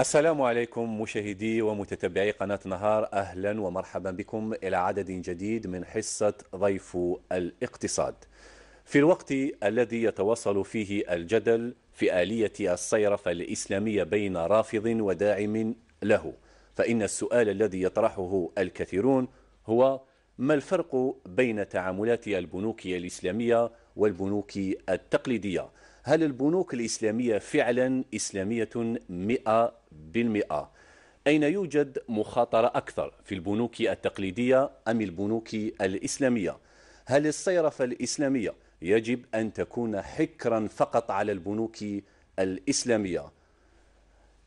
السلام عليكم مشاهدي ومتتبعي قناة نهار أهلا ومرحبا بكم إلى عدد جديد من حصة ضيف الاقتصاد في الوقت الذي يتواصل فيه الجدل في آلية الصيرفة الإسلامية بين رافض وداعم له فإن السؤال الذي يطرحه الكثيرون هو ما الفرق بين تعاملات البنوك الإسلامية والبنوك التقليدية؟ هل البنوك الإسلامية فعلا إسلامية مئة بالمئة أين يوجد مخاطرة أكثر في البنوك التقليدية أم البنوك الإسلامية؟ هل الصيرفة الإسلامية يجب أن تكون حكرا فقط على البنوك الإسلامية؟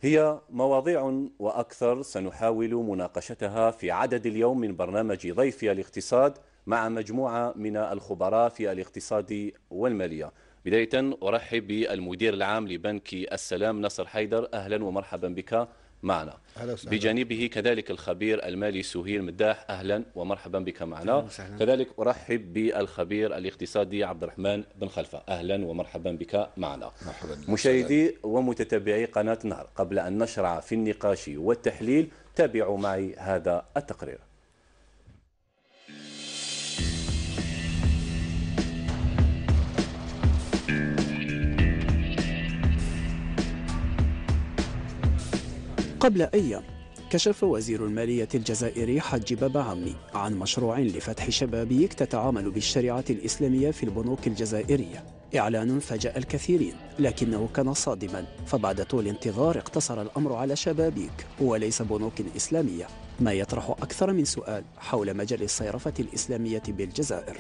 هي مواضيع وأكثر سنحاول مناقشتها في عدد اليوم من برنامج ضيفي الاقتصاد مع مجموعة من الخبراء في الاقتصاد والمالية بداية أرحب بالمدير العام لبنك السلام نصر حيدر أهلا ومرحبا بك معنا بجانبه كذلك الخبير المالي سهيل مداح أهلا ومرحبا بك معنا كذلك أرحب بالخبير الاقتصادي عبد الرحمن بن خلفة أهلا ومرحبا بك معنا مرحبا مشاهدي ومتتبعي قناة نهر قبل أن نشرع في النقاش والتحليل تابعوا معي هذا التقرير قبل أيام كشف وزير المالية الجزائري حج بابا عمي عن مشروع لفتح شبابيك تتعامل بالشريعة الإسلامية في البنوك الجزائرية إعلان فاجأ الكثيرين لكنه كان صادما فبعد طول انتظار اقتصر الأمر على شبابيك وليس بنوك إسلامية ما يطرح أكثر من سؤال حول مجال الصيرفة الإسلامية بالجزائر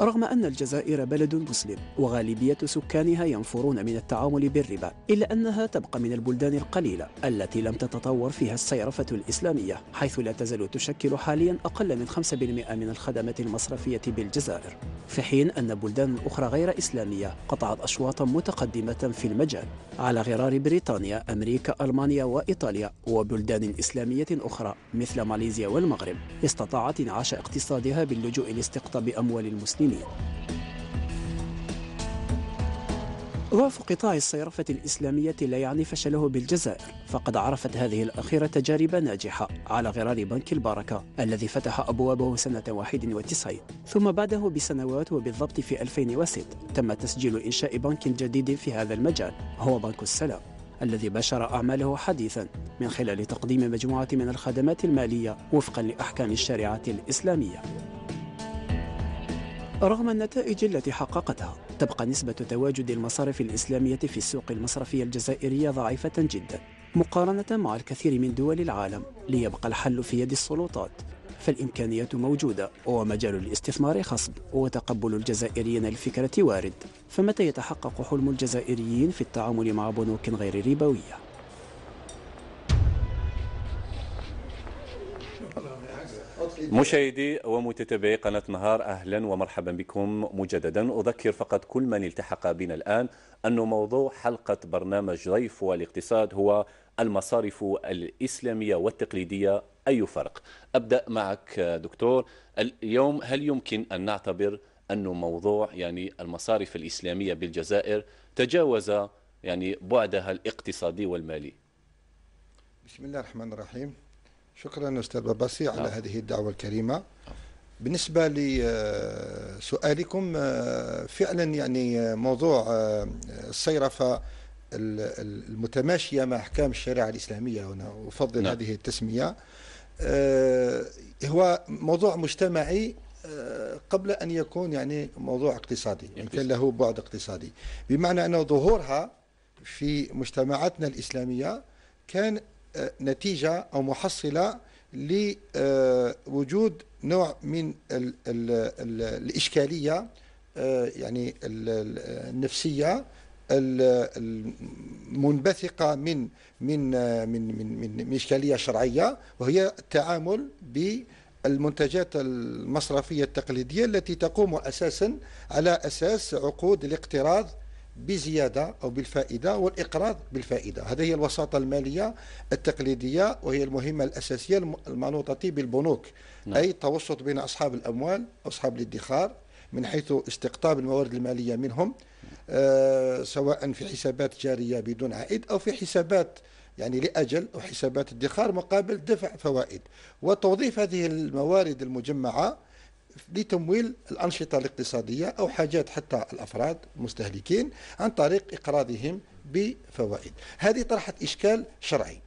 رغم أن الجزائر بلد مسلم وغالبية سكانها ينفرون من التعامل بالربا إلا أنها تبقى من البلدان القليلة التي لم تتطور فيها الصيرفة الإسلامية حيث لا تزال تشكل حاليا أقل من 5% من الخدمات المصرفية بالجزائر في حين أن بلدان أخرى غير إسلامية قطعت أشواطا متقدمة في المجال على غرار بريطانيا أمريكا ألمانيا وإيطاليا وبلدان إسلامية أخرى مثل ماليزيا والمغرب استطاعت انعاش اقتصادها باللجوء لاستقطاب أموال المسلمين المسلمين ضعف قطاع الصيرفة الإسلامية لا يعني فشله بالجزائر فقد عرفت هذه الأخيرة تجارب ناجحة على غرار بنك البركة الذي فتح أبوابه سنة 91 ثم بعده بسنوات وبالضبط في 2006 تم تسجيل إنشاء بنك جديد في هذا المجال هو بنك السلام الذي بشر أعماله حديثا من خلال تقديم مجموعة من الخدمات المالية وفقا لأحكام الشريعة الإسلامية رغم النتائج التي حققتها تبقى نسبة تواجد المصارف الإسلامية في السوق المصرفية الجزائرية ضعيفة جدا مقارنة مع الكثير من دول العالم ليبقى الحل في يد السلطات فالإمكانيات موجودة ومجال الاستثمار خصب وتقبل الجزائريين للفكرة وارد فمتى يتحقق حلم الجزائريين في التعامل مع بنوك غير ربوية؟ مشاهدي ومتتابعي قناة نهار أهلا ومرحبا بكم مجددا أذكر فقط كل من التحق بنا الآن أن موضوع حلقة برنامج ضيف والاقتصاد هو المصارف الإسلامية والتقليدية أي فرق أبدأ معك دكتور اليوم هل يمكن أن نعتبر أنه موضوع يعني المصارف الإسلامية بالجزائر تجاوز يعني بعدها الاقتصادي والمالي بسم الله الرحمن الرحيم شكرا أستاذ باباسي على نعم. هذه الدعوة الكريمة بالنسبة لسؤالكم فعلا يعني موضوع آه، الصيرفة المتماشية مع أحكام الشريعة الإسلامية هنا أفضل نعم. هذه التسمية آه، هو موضوع مجتمعي آه، قبل أن يكون يعني موضوع اقتصادي يعني كان له بعد اقتصادي بمعنى أن ظهورها في مجتمعاتنا الإسلامية كان نتيجة أو محصلة لوجود نوع من الـ الـ الـ الإشكالية آه، يعني النفسية المنبثقة من آه، من من من من إشكالية شرعية وهي التعامل بالمنتجات المصرفية التقليدية التي تقوم أساسا على أساس عقود الاقتراض بزيادة أو بالفائدة والإقراض بالفائدة هذه هي الوساطة المالية التقليدية وهي المهمة الأساسية المنوطة بالبنوك نعم. أي التوسط بين أصحاب الأموال أصحاب الادخار من حيث استقطاب الموارد المالية منهم آه سواء في حسابات جارية بدون عائد أو في حسابات يعني لأجل أو حسابات ادخار مقابل دفع فوائد وتوظيف هذه الموارد المجمعة لتمويل الأنشطة الاقتصادية أو حاجات حتى الأفراد المستهلكين عن طريق إقراضهم بفوائد هذه طرحت إشكال شرعي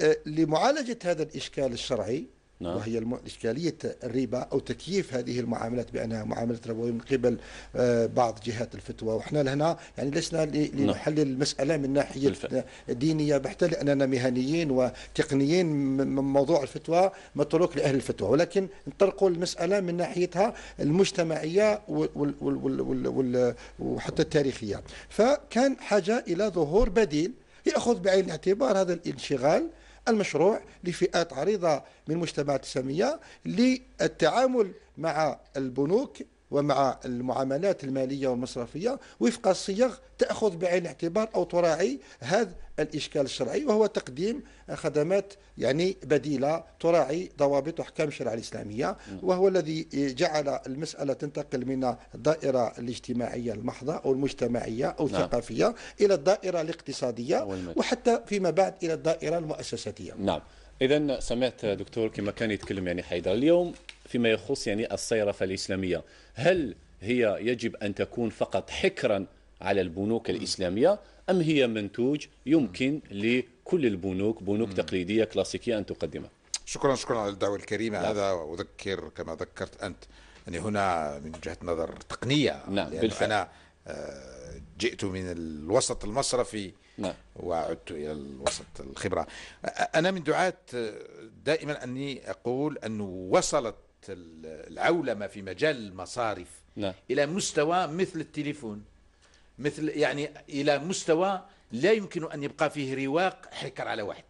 أه، لمعالجة هذا الإشكال الشرعي نعم. وهي الم... إشكالية الربا أو تكييف هذه المعاملات بأنها معاملة ربوية من قبل آه، بعض جهات الفتوى وإحنا لهنا يعني لسنا لنحلل نعم. المسألة من ناحية بالفعل. دينية بحتة لأننا مهنيين وتقنيين من موضوع الفتوى متروك لأهل الفتوى ولكن نطرقوا المسألة من ناحيتها المجتمعية وال... وال... وال... وحتى التاريخية فكان حاجة إلى ظهور بديل يأخذ بعين الاعتبار هذا الانشغال المشروع لفئات عريضة من المجتمعات السامية للتعامل مع البنوك ومع المعاملات المالية والمصرفية وفق الصيغ تأخذ بعين الاعتبار أو تراعي هذا الإشكال الشرعي وهو تقديم خدمات يعني بديلة تراعي ضوابط وأحكام الشريعة الإسلامية وهو الذي جعل المسألة تنتقل من الدائرة الاجتماعية المحضة أو المجتمعية أو نعم. الثقافية نعم. إلى الدائرة الاقتصادية وحتى فيما بعد إلى الدائرة المؤسساتية نعم إذا سمعت دكتور كما كان يتكلم يعني حيدر اليوم فيما يخص يعني الصيرفة الإسلامية هل هي يجب أن تكون فقط حكرا على البنوك الإسلامية أم هي منتوج يمكن لكل البنوك بنوك تقليدية كلاسيكية أن تقدمها شكرا شكرا على الدعوة الكريمة لا. نعم. هذا وأذكر كما ذكرت أنت يعني هنا من وجهة نظر تقنية نعم بالفعل. أنا آه، جئت من الوسط المصرفي نعم. وعدت إلى الوسط الخبرة أنا من دعاة آه، دائما أني أقول أن وصلت العولمه في مجال المصارف نعم. الى مستوى مثل التليفون مثل يعني الى مستوى لا يمكن ان يبقى فيه رواق حكر على واحد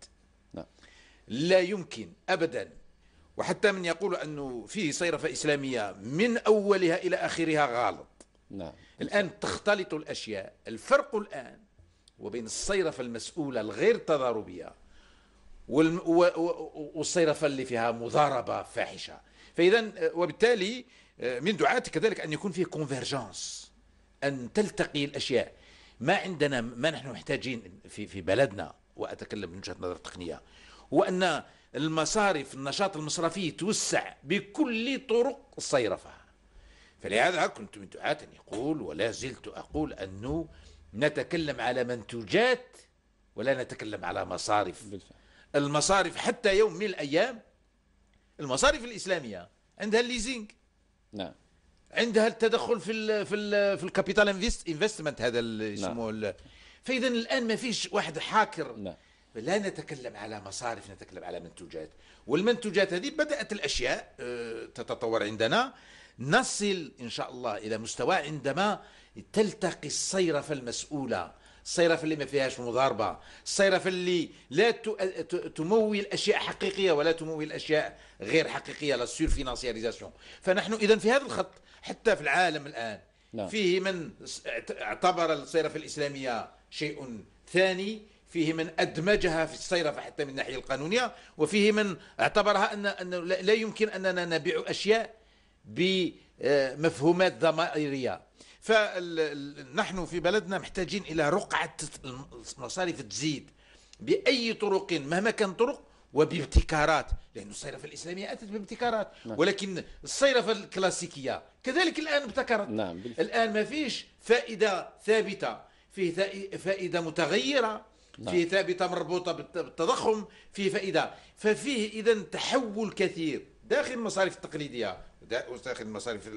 نعم. لا يمكن ابدا وحتى من يقول انه فيه صيرفه اسلاميه من اولها الى اخرها غلط نعم. الان تختلط الاشياء الفرق الان وبين الصيرفه المسؤوله الغير تضاربيه والصيرفه اللي فيها مضاربه فاحشه فإذا آه، وبالتالي آه، من دعاتك كذلك أن يكون فيه كونفرجنس أن تلتقي الأشياء ما عندنا ما نحن محتاجين في في بلدنا وأتكلم من وجهة نظر التقنية ان المصارف النشاط المصرفي يتوسع بكل طرق الصيرفة فلهذا كنت من دعاة أن يقول ولا زلت أقول أنه نتكلم على منتوجات ولا نتكلم على مصارف المصارف حتى يوم من الأيام المصارف الاسلاميه عندها الليزينغ نعم عندها التدخل في الـ في الـ في الكابيتال انفست انفستمنت هذا نعم. يسموه فاذا الان ما فيش واحد حاكر نعم لا نتكلم على مصارف نتكلم على منتوجات والمنتوجات هذه بدأت الأشياء آه، تتطور عندنا نصل إن شاء الله إلى مستوى عندما تلتقي الصيرفة المسؤولة الصيرة في اللي ما فيهاش مضاربة الصيرة في اللي لا تمول أشياء حقيقية ولا تمول أشياء غير حقيقية لا سور فينانسياليزاسيون فنحن إذا في هذا الخط حتى في العالم الآن نعم. فيه من اعتبر الصيرفة الإسلامية شيء ثاني فيه من أدمجها في الصيرفة حتى من الناحية القانونية وفيه من اعتبرها أن لا يمكن أننا نبيع أشياء بمفهومات ضمائرية فنحن في بلدنا محتاجين إلى رقعة المصارف تزيد بأي طرق مهما كان طرق وبابتكارات لأن الصيرفة الإسلامية أتت بابتكارات نعم. ولكن الصيرفة الكلاسيكية كذلك الآن ابتكرت نعم بالفعل. الآن ما فيش فائدة ثابتة فيه فائدة متغيرة نعم. فيه ثابتة مربوطة بالتضخم فيه فائدة ففيه إذا تحول كثير داخل المصارف التقليدية الداء المصارف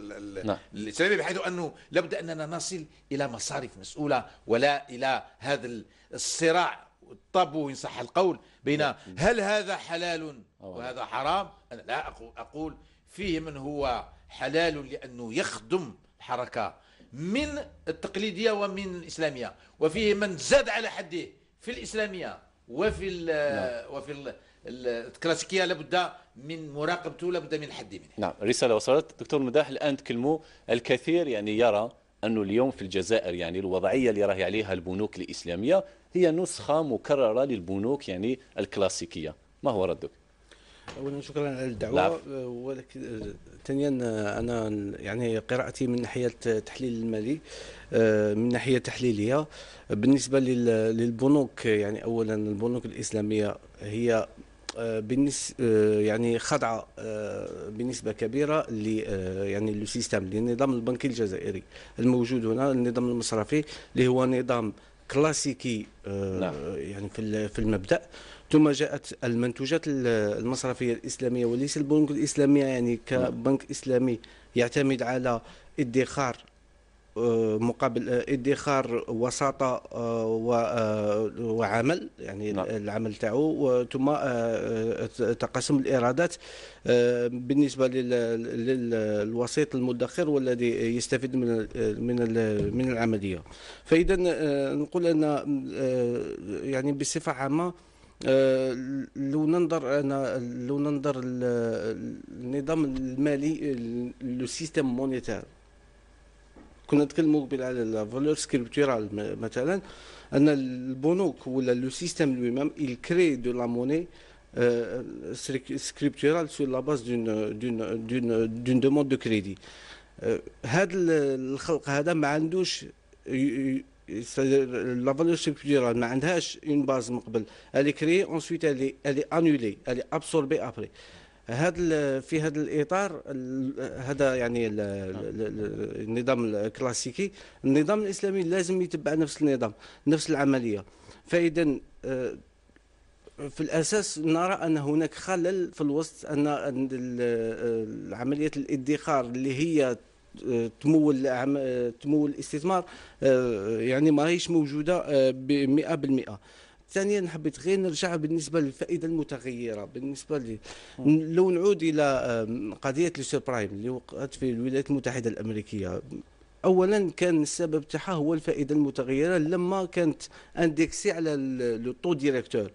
نعم. الاسلاميه بحيث انه لابد اننا نصل الى مصارف مسؤوله ولا الى هذا الصراع الطابو ان صح القول بين نعم. هل هذا حلال وهذا حرام؟ انا لا اقول فيه من هو حلال لانه يخدم الحركه من التقليديه ومن الاسلاميه وفيه من زاد على حده في الاسلاميه وفي نعم. وفي الكلاسيكيه لابد من مراقبته لابد من حد منه نعم رساله وصلت دكتور مداح الان تكلموا الكثير يعني يرى أنه اليوم في الجزائر يعني الوضعية اللي راهي عليها البنوك الإسلامية هي نسخة مكررة للبنوك يعني الكلاسيكية ما هو ردك؟ اولا شكرا على الدعوه نعم. ولكن ثانيا انا يعني قراءتي من ناحيه التحليل المالي آه، من ناحيه تحليليه بالنسبه للبنوك يعني اولا البنوك الاسلاميه هي آه، آه، يعني آه، بالنسبه يعني خاضعه بنسبه كبيره ل يعني لو للنظام البنكي الجزائري الموجود هنا النظام المصرفي اللي هو نظام كلاسيكي نعم. يعني في في المبدا ثم جاءت المنتوجات المصرفيه الاسلاميه وليس البنوك الاسلاميه يعني كبنك اسلامي يعتمد على ادخار آه، مقابل آه، ادخار وساطه آه، وعمل يعني نعم. العمل تاعو ثم تقاسم الايرادات بالنسبه للوسيط المدخر والذي يستفيد من من من العمليه فاذا نقول ان يعني بصفه عامه لو ننظر انا لو ننظر النظام المالي لو سيستم مونيتير كنا نتكلموا قبل على فالور سكريبتورال مثلا ان البنوك ولا لو سيستيم لوي ميم il crée de la monnaie euh, scripturale sur la base d'une demande de crédit. هذا آه، الخلق هذا ما عندوش لا فالور سكريبتورال ما عندهاش اون باز من قبل الي كري انسويت الي الي انولي الي ابسوربي ابري هذا في هذا الاطار هذا يعني النظام الكلاسيكي النظام الاسلامي لازم يتبع نفس النظام نفس العمليه فاذا آه، في الاساس نرى ان هناك خلل في الوسط ان آه، عمليه الادخار اللي هي آه، تمول تمول الاستثمار يعني ماهيش موجوده ب 100% ثانيا حبيت غير نرجع بالنسبه للفائده المتغيره بالنسبه لي لو نعود الى قضيه السبرايم اللي وقعت في الولايات المتحده الامريكيه اولا كان السبب تاعها هو الفائده المتغيره لما كانت اندكسي على لو تو ديريكتور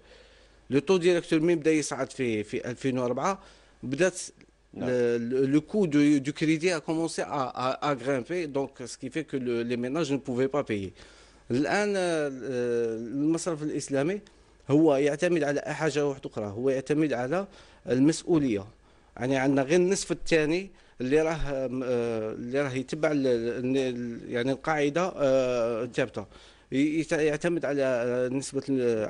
لو تو ديريكتور مين بدا يصعد في في 2004 بدات لو كو دو كريدي ا كومونسي à, à, grimper, donc ce qui fait que les ménages ne pouvaient الان آه، المصرف الاسلامي هو يعتمد على حاجه واحده اخرى هو يعتمد على المسؤوليه يعني عندنا غير النصف الثاني اللي راه آه، اللي راه يتبع يعني القاعده آه، الثابته يعتمد على آه، نسبه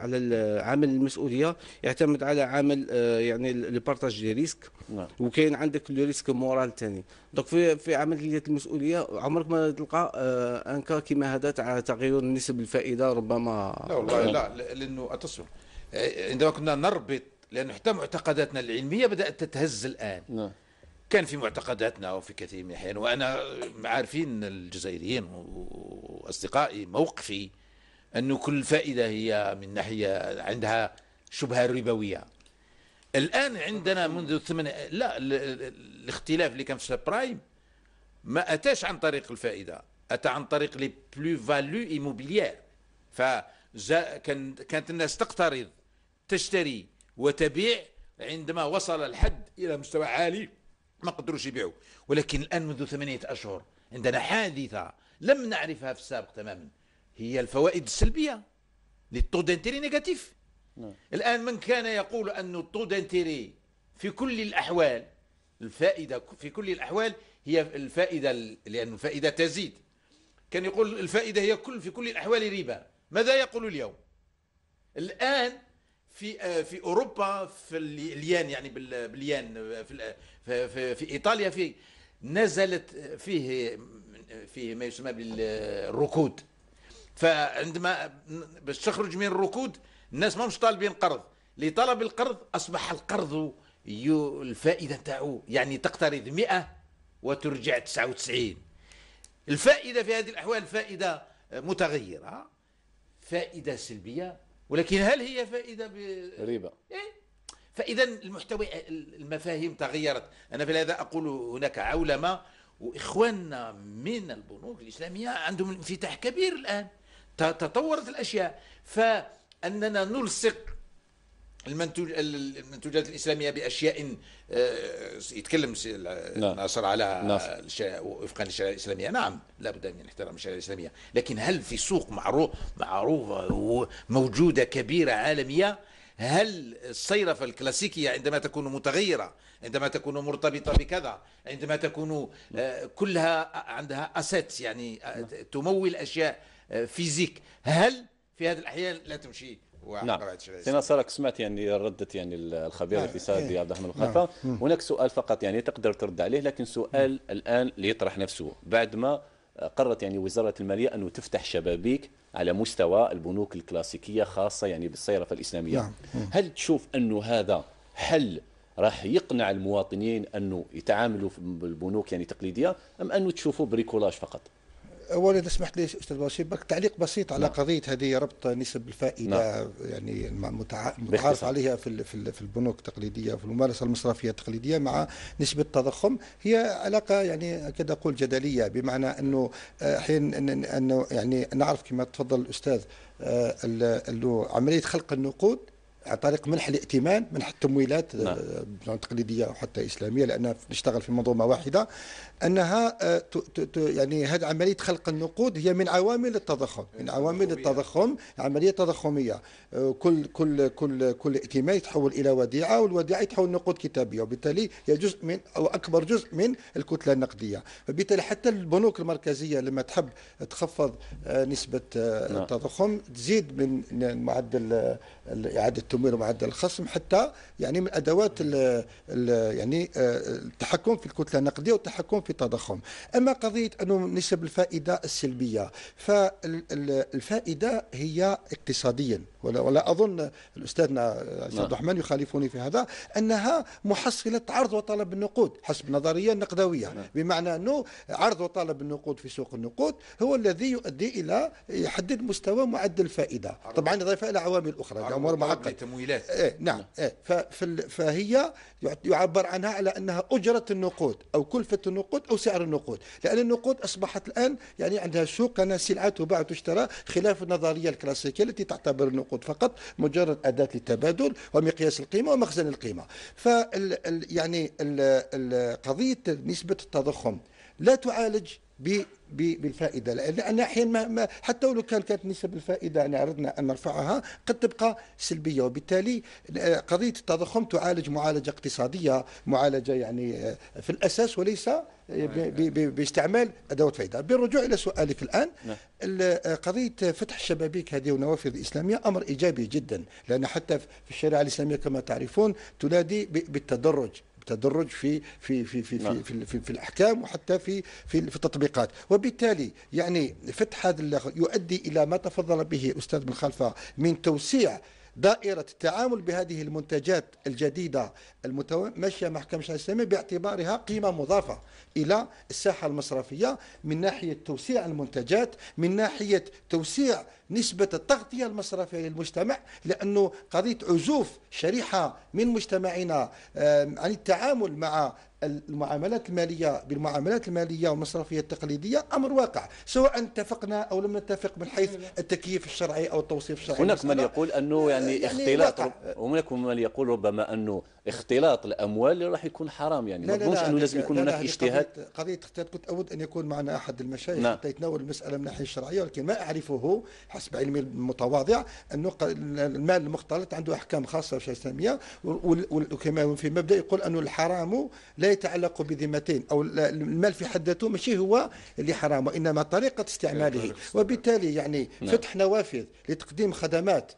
على عامل المسؤوليه يعتمد على عامل آه، يعني البارتاج دي ريسك نعم. وكاين عندك لو ريسك مورال ثاني دونك في في عمليه المسؤوليه عمرك ما تلقى آه، انكا كيما هذا تاع تغير نسب الفائده ربما لا والله لا لانه اتصل عندما كنا نربط لانه حتى معتقداتنا العلميه بدات تتهز الان نعم. كان في معتقداتنا وفي كثير من الاحيان وانا عارفين الجزائريين أصدقائي موقفي أن كل فائدة هي من ناحية عندها شبهة ربوية الآن عندنا منذ ثمان لا الاختلاف اللي كان في سبرايم ما أتاش عن طريق الفائدة أتى عن طريق لي بلو فالو إيموبيليير ف كان كانت الناس تقترض تشتري وتبيع عندما وصل الحد إلى مستوى عالي ما قدروش يبيعوا ولكن الآن منذ ثمانية أشهر عندنا حادثة لم نعرفها في السابق تماما هي الفوائد السلبيه للتو دانتيري نيجاتيف نعم. الان من كان يقول ان التو دانتيري في كل الاحوال الفائده في كل الاحوال هي الفائده لان الفائده تزيد كان يقول الفائده هي كل في كل الاحوال ربا ماذا يقول اليوم الان في في اوروبا في اليان يعني باليان في في, في ايطاليا في نزلت فيه في ما يسمى بالركود فعندما باش تخرج من الركود الناس ما مش طالبين قرض لطلب القرض اصبح القرض الفائده تاعو يعني تقترض 100 وترجع 99 الفائده في هذه الاحوال فائده متغيره فائده سلبيه ولكن هل هي فائده ب... ربا إيه؟ فاذا المحتوى المفاهيم تغيرت انا في هذا اقول هناك عولمه واخواننا من البنوك الاسلاميه عندهم انفتاح كبير الان تطورت الاشياء فاننا نلصق المنتوج المنتوجات الاسلاميه باشياء آه، يتكلم نعم. ناصر على وفقا للشريعه الاسلاميه نعم لابد ان احترام الشريعه الاسلاميه لكن هل في سوق معروف معروفه موجوده كبيره عالميه هل الصيرفة الكلاسيكية عندما تكون متغيرة عندما تكون مرتبطة بكذا عندما تكون آه، كلها عندها أسات يعني آه، نعم. تمول أشياء آه، فيزيك هل في هذه الأحيان لا تمشي نعم سينا سارك سمعت يعني ردة يعني الخبير في نعم. سادي إيه. عبد الرحمن نعم. الخلفة هناك سؤال فقط يعني تقدر ترد عليه لكن سؤال الآن ليطرح نفسه بعد ما قررت يعني وزارة المالية أنه تفتح شبابيك على مستوى البنوك الكلاسيكية خاصة يعني بالصيرفة الإسلامية نعم. هل تشوف أنه هذا حل راح يقنع المواطنين أنه يتعاملوا بالبنوك يعني تقليدية أم أنه تشوفوا بريكولاج فقط اولا اذا سمحت لي استاذ بشيبك تعليق بسيط على نعم. قضيه هذه ربط نسب الفائده نعم. يعني متعارف عليها في في البنوك التقليديه وفي الممارسه المصرفيه التقليديه مع نسبه التضخم هي علاقه يعني كده اقول جدليه بمعنى انه آه، حين انه يعني نعرف كما تفضل الاستاذ آه، انه عمليه خلق النقود عن طريق منح الائتمان منح التمويلات نعم. آه، تقليديه وحتى اسلاميه لان نشتغل في منظومه واحده انها آه، يعني هذه عمليه خلق النقود هي من عوامل التضخم من عوامل التضخم عمليه تضخميه آه، كل كل كل كل ائتمان يتحول الى وديعه والوديعه يتحول نقود كتابيه وبالتالي هي جزء من او اكبر جزء من الكتله النقديه فبالتالي حتى البنوك المركزيه لما تحب تخفض آه، نسبه نعم. التضخم تزيد من معدل اعاده التمويل ومعدل الخصم حتى يعني من ادوات الـ الـ يعني التحكم في الكتله النقديه والتحكم في في التضخم أما قضية أنه نسب الفائدة السلبية فالفائدة هي اقتصاديا ولا, ولا أظن الأستاذنا سيد نعم. عبد الرحمن يخالفني في هذا أنها محصلة عرض وطلب النقود حسب نظرية نقدوية نعم. بمعنى أنه عرض وطلب النقود في سوق النقود هو الذي يؤدي إلى يحدد مستوى معدل الفائدة طبعا إضافة إلى عوامل أخرى أمور معقدة تمويلات إيه نعم, نعم. إيه فهي يعبر عنها على أنها أجرة النقود أو كلفة النقود النقود أو سعر النقود لأن النقود أصبحت الآن يعني عندها سوق كان سلعة تباع وتشترى خلاف النظرية الكلاسيكية التي تعتبر النقود فقط مجرد أداة للتبادل ومقياس القيمة ومخزن القيمة ف يعني قضية نسبة التضخم لا تعالج بالفائده لان احيانا ما حتى ولو كان كانت نسب الفائده يعني عرضنا ان نرفعها قد تبقى سلبيه وبالتالي آه، قضيه التضخم تعالج معالجه اقتصاديه معالجه يعني آه، في الاساس وليس نعم. باستعمال ادوات فائده بالرجوع الى سؤالك الان نعم. آه، قضيه فتح الشبابيك هذه والنوافذ الاسلاميه امر ايجابي جدا لان حتى في الشريعه الاسلاميه كما تعرفون تنادي بالتدرج تدرج في في في في في, نعم. في, في, في الاحكام وحتى في في في التطبيقات وبالتالي يعني فتح هذا يؤدي الى ما تفضل به استاذ بن خلفه من توسيع دائرة التعامل بهذه المنتجات الجديدة المتمشية مع محكمة الشرع الإسلامية باعتبارها قيمة مضافة إلى الساحة المصرفية من ناحية توسيع المنتجات من ناحية توسيع نسبة التغطية المصرفية للمجتمع لأنه قضية عزوف شريحة من مجتمعنا عن التعامل مع المعاملات المالية بالمعاملات المالية والمصرفية التقليدية أمر واقع سواء اتفقنا أو لم نتفق من حيث التكييف الشرعي أو التوصيف الشرعي هناك من يقول أنه يعني, يعني, يعني اختلاط هناك من يقول ربما أنه اختلاط الاموال اللي راح يكون حرام يعني ما نظنش انه لازم يكون هناك اجتهاد قضيه اختلاط كنت اود ان يكون معنا احد المشايخ نعم. حتى يتناول المساله من الناحيه الشرعيه ولكن ما اعرفه حسب علمي المتواضع انه المال المختلط عنده احكام خاصه في الاسلاميه وكما في مبدا يقول انه الحرام لا يتعلق بذمتين او المال في حد ذاته ماشي هو اللي حرام وانما طريقه استعماله وبالتالي يعني نعم. فتح نوافذ لتقديم خدمات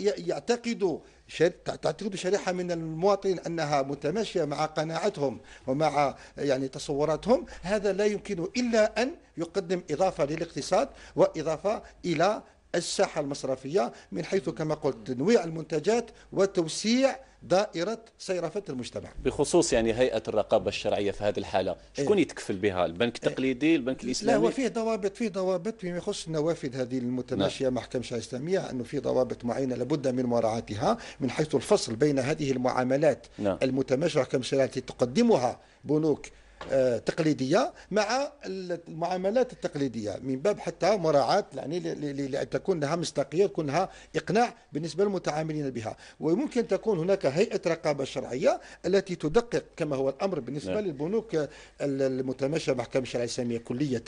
يعتقد تعتقد شريحة من المواطنين أنها متماشية مع قناعتهم ومع يعني تصوراتهم هذا لا يمكن إلا أن يقدم إضافة للاقتصاد وإضافة إلى الساحة المصرفية من حيث كما قلت تنويع المنتجات وتوسيع دائرة صيرفة المجتمع بخصوص يعني هيئة الرقابة الشرعية في هذه الحالة شكون إيه. يتكفل بها البنك التقليدي البنك الإسلامي لا وفيه ضوابط فيه ضوابط فيما يخص النوافذ هذه المتماشية نعم. محكمة الشرعية الإسلامية أنه في ضوابط معينة لابد من مراعاتها من حيث الفصل بين هذه المعاملات نعم. المتماشية محكمة الشرعية التي تقدمها بنوك آه، تقليديه مع المعاملات التقليديه من باب حتى مراعاه يعني لان تكون لها مصداقيه وتكون لها اقناع بالنسبه للمتعاملين بها ويمكن تكون هناك هيئه رقابه شرعيه التي تدقق كما هو الامر بالنسبه نعم. للبنوك المتماشى محكمه الشرعيه الاسلاميه كليه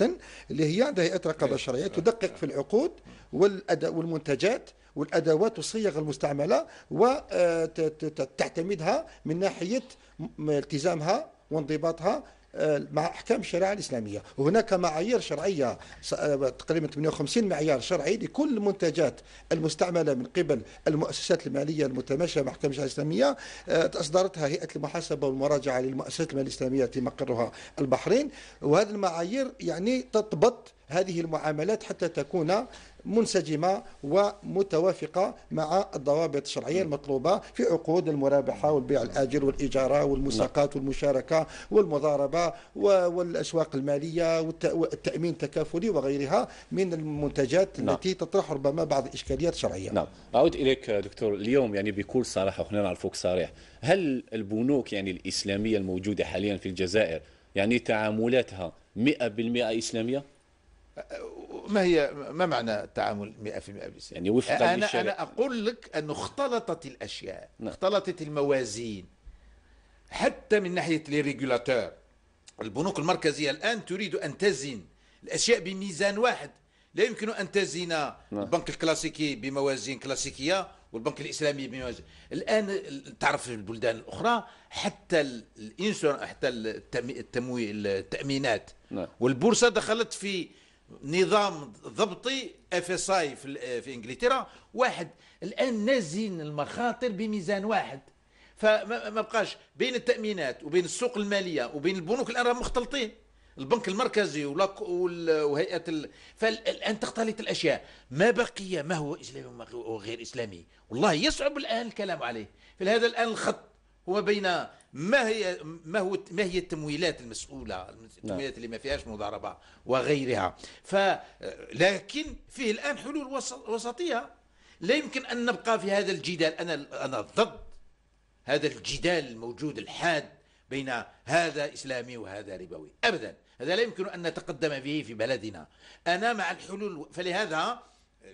اللي هي عندها هيئه رقابه نعم. شرعيه تدقق في العقود والأداء والمنتجات والادوات والصيغ المستعمله وتعتمدها آه، من ناحيه التزامها وانضباطها مع احكام الشريعه الاسلاميه وهناك معايير شرعيه آه، تقريبا 58 معيار شرعي لكل المنتجات المستعمله من قبل المؤسسات الماليه المتماشيه مع احكام الشريعه الاسلاميه آه، اصدرتها هيئه المحاسبه والمراجعه للمؤسسات الماليه الاسلاميه في مقرها البحرين وهذه المعايير يعني تضبط هذه المعاملات حتى تكون منسجمة ومتوافقة مع الضوابط الشرعية المطلوبة في عقود المرابحة والبيع الآجل والإجارة والمساقات والمشاركة والمضاربة والأسواق المالية والتأمين التكافلي وغيرها من المنتجات نعم. التي تطرح ربما بعض الإشكاليات الشرعية نعم أعود إليك دكتور اليوم يعني بكل صراحة وخلينا نعرفوك صريح هل البنوك يعني الإسلامية الموجودة حاليا في الجزائر يعني تعاملاتها 100% إسلامية؟ ما هي ما معنى التعامل 100% بالسلم يعني وفقا أنا, أنا أقول لك أنه اختلطت الأشياء نعم. اختلطت الموازين حتى من ناحية لي البنوك المركزية الآن تريد أن تزن الأشياء بميزان واحد لا يمكن أن تزن نعم. البنك الكلاسيكي بموازين كلاسيكية والبنك الاسلامي بموازين الان تعرف البلدان الاخرى حتى الانشور حتى التمويل التامينات نعم. والبورصه دخلت في نظام ضبطي اف اس اي في انجلترا واحد الان نازين المخاطر بميزان واحد فما بقاش بين التامينات وبين السوق الماليه وبين البنوك الان راه مختلطين البنك المركزي وهيئه ال... فالان تختلط الاشياء ما بقي ما هو اسلامي وما هو غير اسلامي والله يصعب الان الكلام عليه فلهذا الان الخط هو بين ما هي ما هو ما هي التمويلات المسؤوله التمويلات نعم. اللي ما فيهاش مضاربه وغيرها ف لكن فيه الان حلول وسطيه لا يمكن ان نبقى في هذا الجدال انا انا ضد هذا الجدال الموجود الحاد بين هذا اسلامي وهذا ربوي ابدا هذا لا يمكن ان نتقدم به في بلدنا انا مع الحلول فلهذا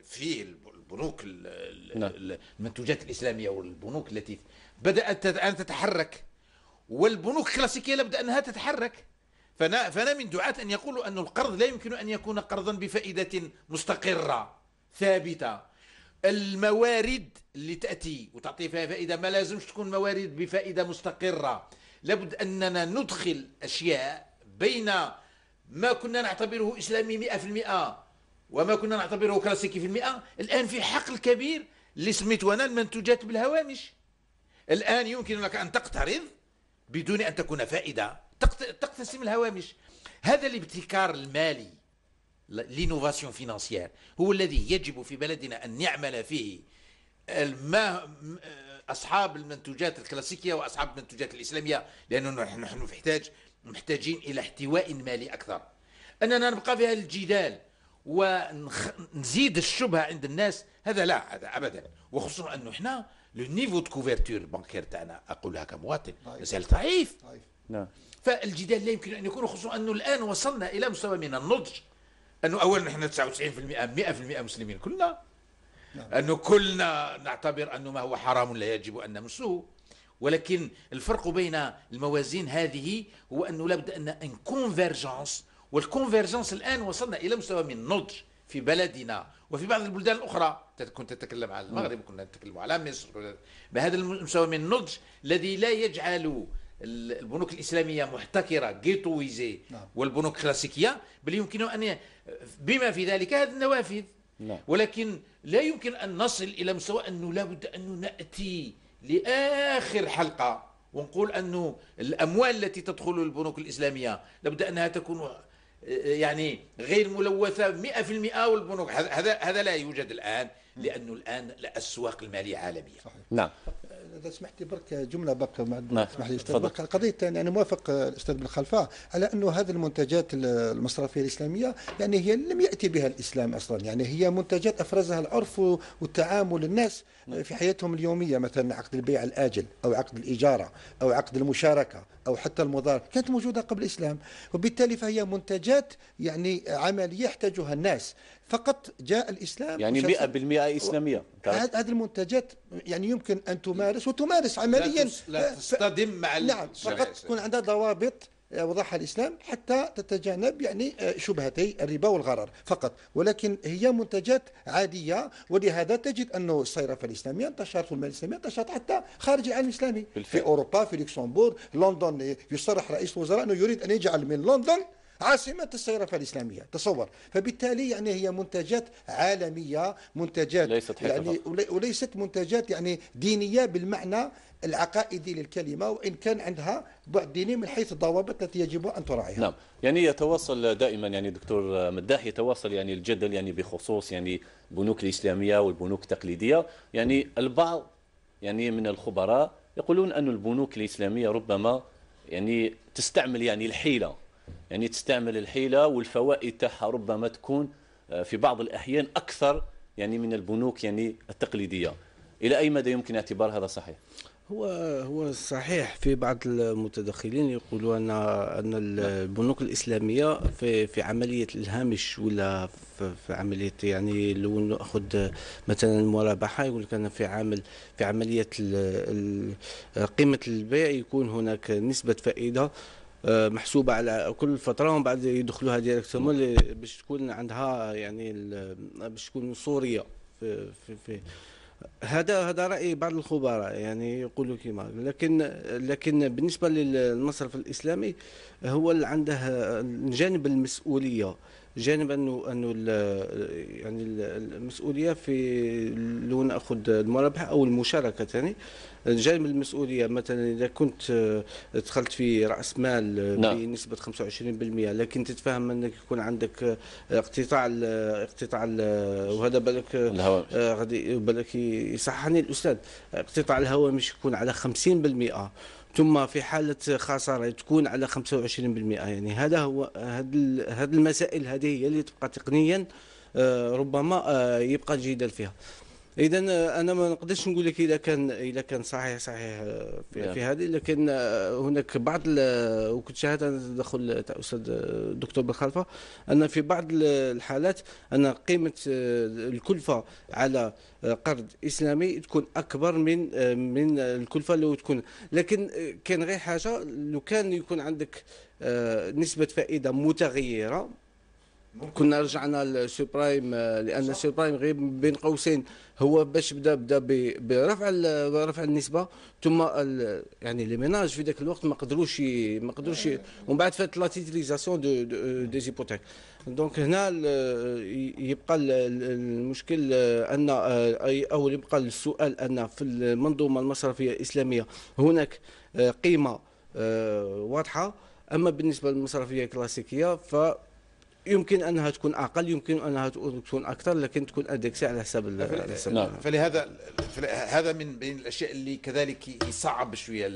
في البنوك نعم. المنتوجات الاسلاميه والبنوك التي بدات ان تتحرك والبنوك الكلاسيكية لابد أنها تتحرك فأنا, فأنا من دعاة أن يقولوا أن القرض لا يمكن أن يكون قرضا بفائدة مستقرة ثابتة الموارد اللي تأتي وتعطي فيها فائدة ما لازمش تكون موارد بفائدة مستقرة لابد أننا ندخل أشياء بين ما كنا نعتبره إسلامي 100% وما كنا نعتبره كلاسيكي في المئة الآن في حقل كبير اللي أنا المنتوجات بالهوامش الآن يمكن لك أن تقترض بدون أن تكون فائدة تقتسم الهوامش هذا الابتكار المالي لينوفاسيون فينانسيير هو الذي يجب في بلدنا أن نعمل فيه ما أصحاب المنتوجات الكلاسيكية وأصحاب المنتوجات الإسلامية لأننا نحن نحتاج محتاجين إلى احتواء مالي أكثر أننا نبقى في هذا الجدال ونزيد الشبهة عند الناس هذا لا هذا أبدا وخصوصا أنه إحنا لو نيفو دو كوفرتور بانكير تاعنا اقولها كمواطن مازال ضعيف نعم فالجدال لا يمكن ان يكون خصوصا انه الان وصلنا الى مستوى من النضج انه اولا نحن 99% 100% مسلمين كلنا نعم. انه كلنا نعتبر انه ما هو حرام لا يجب ان نمسه ولكن الفرق بين الموازين هذه هو انه لابد ان ان كونفرجنس والكونفرجنس الان وصلنا الى مستوى من النضج في بلدنا وفي بعض البلدان الاخرى كنت تتكلم عن المغرب نعم. كنا نتكلم على مصر بهذا المستوى من النضج الذي لا يجعل البنوك الاسلاميه محتكره جيتويزي نعم. والبنوك الكلاسيكيه بل يمكن ان بما في ذلك هذه النوافذ نعم. ولكن لا يمكن ان نصل الى مستوى انه لابد ان ناتي لاخر حلقه ونقول انه الاموال التي تدخل البنوك الاسلاميه لابد انها تكون يعني غير ملوثة 100% والبنوك هذا هذا لا يوجد الآن لأنه الآن الأسواق المالية عالمية صحيح. نعم آه، اذا سمحت لي برك جمله بقى ما نعم. تسمح لي استاذ برك القضيه الثانيه انا موافق الاستاذ بن خلفاء على انه هذه المنتجات المصرفيه الاسلاميه يعني هي لم ياتي بها الاسلام اصلا يعني هي منتجات افرزها العرف والتعامل الناس نعم. في حياتهم اليوميه مثلا عقد البيع الاجل او عقد الاجاره او عقد المشاركه أو حتى المضار كانت موجودة قبل الإسلام وبالتالي فهي منتجات يعني عمل يحتاجها الناس فقط جاء الإسلام يعني 100% إسلامية هذه المنتجات يعني يمكن أن تمارس وتمارس عمليا لا, تصطدم مع نعم فقط تكون عندها ضوابط آه، وضعها الإسلام حتى تتجنب يعني آه، شبهتي الربا والغرر فقط ولكن هي منتجات عادية ولهذا تجد أنه الصيرفة الإسلامية انتشرت والمال الإسلامية انتشرت حتى خارج العالم الإسلامي بالفعل. في أوروبا في لوكسمبورغ لندن يصرح رئيس الوزراء أنه يريد أن يجعل من لندن عاصمة الصيرفة الإسلامية تصور فبالتالي يعني هي منتجات عالمية منتجات ليست يعني وليست منتجات يعني دينية بالمعنى العقائدي للكلمة وإن كان عندها بعد ديني من حيث الضوابط التي يجب أن تراعيها نعم يعني يتواصل دائما يعني دكتور مداح يتواصل يعني الجدل يعني بخصوص يعني البنوك الإسلامية والبنوك التقليدية يعني البعض يعني من الخبراء يقولون أن البنوك الإسلامية ربما يعني تستعمل يعني الحيلة يعني تستعمل الحيلة والفوائد تاعها ربما تكون في بعض الأحيان أكثر يعني من البنوك يعني التقليدية إلى أي مدى يمكن اعتبار هذا صحيح؟ هو هو صحيح في بعض المتدخلين يقولوا ان ان البنوك الاسلاميه في في عمليه الهامش ولا في عمليه يعني لو ناخذ مثلا المرابحه يقول لك انا في عامل في عمليه قيمه البيع يكون هناك نسبه فائده آه، محسوبه على كل فتره ومن بعد يدخلوها ديريكتومون باش تكون عندها يعني باش تكون صوريه في في, في هذا هذا راي بعض الخبراء يعني يقولوا كما لكن لكن بالنسبه للمصرف الاسلامي هو اللي عنده جانب المسؤوليه جانب انه انه يعني المسؤوليه في لو ناخذ المربح او المشاركه ثاني يعني جانب المسؤوليه مثلا اذا كنت آه، دخلت في راس مال آه، نعم. بنسبه 25% لكن تتفهم انك يكون عندك آه، اقتطاع اقتطاع وهذا بالك غادي بالك يصححني الاستاذ اقتطاع الهوامش يكون على 50% ثم في حالة خسارة تكون على 25% يعني هذا هو هذه المسائل هذه هي اللي تبقى تقنيا ربما يبقى الجدال فيها اذا آه، انا ما نقدرش نقول لك اذا كان اذا كان صحيح صحيح آه، في, نعم. في هذه لكن آه، هناك بعض وكنت شاهد تدخل تاع استاذ الدكتور بالخلفه ان في بعض الحالات ان قيمه الكلفه على قرض اسلامي تكون اكبر من من الكلفه لو تكون لكن كان غير حاجه لو كان يكون عندك نسبه فائده متغيره كنا رجعنا للسوبرايم آه، لان السوبرايم غير بين قوسين هو باش بدا بدا برفع رفع النسبه ثم يعني لي ميناج في ذاك الوقت ما قدروش ما قدروش ومن بعد فات لا تيتيليزاسيون دو دي زيبوتيك دونك هنا يبقى المشكل آه، ان آه، او يبقى السؤال ان في المنظومه المصرفيه الاسلاميه هناك قيمه واضحه اما بالنسبه للمصرفيه الكلاسيكيه ف يمكن انها تكون اقل يمكن انها تكون اكثر لكن تكون اندكسي على حسب على حسب نعم. فلهذا هذا من بين الاشياء اللي كذلك يصعب شويه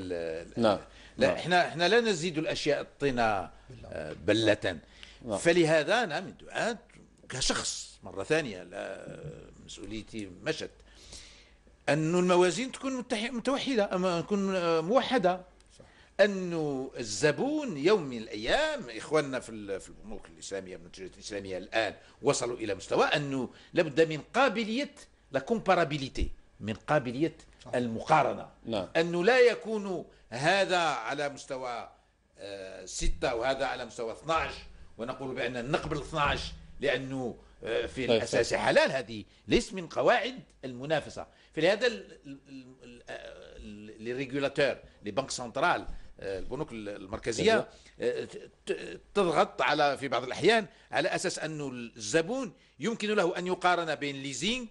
نعم لا نعم. احنا احنا لا نزيد الاشياء الطينه آه، بله نعم. فلهذا انا من دعاة كشخص مره ثانيه مسؤوليتي مشت أن الموازين تكون متوحدة تكون آه، موحدة أنه الزبون يوم من الأيام إخواننا في البنوك الإسلامية المنتجات الإسلامية الآن وصلوا إلى مستوى أنه لابد من قابلية لا من قابلية المقارنة نعم. أنه لا يكون هذا على مستوى آه، ستة وهذا على مستوى 12 ونقول بأن نقبل 12 لأنه آه، في طيب، الأساس طيب. حلال هذه ليس من قواعد المنافسة فلهذا لي آه، لبنك سنترال البنوك المركزيه آه، تضغط على في بعض الاحيان على اساس انه الزبون يمكن له ان يقارن بين ليزينج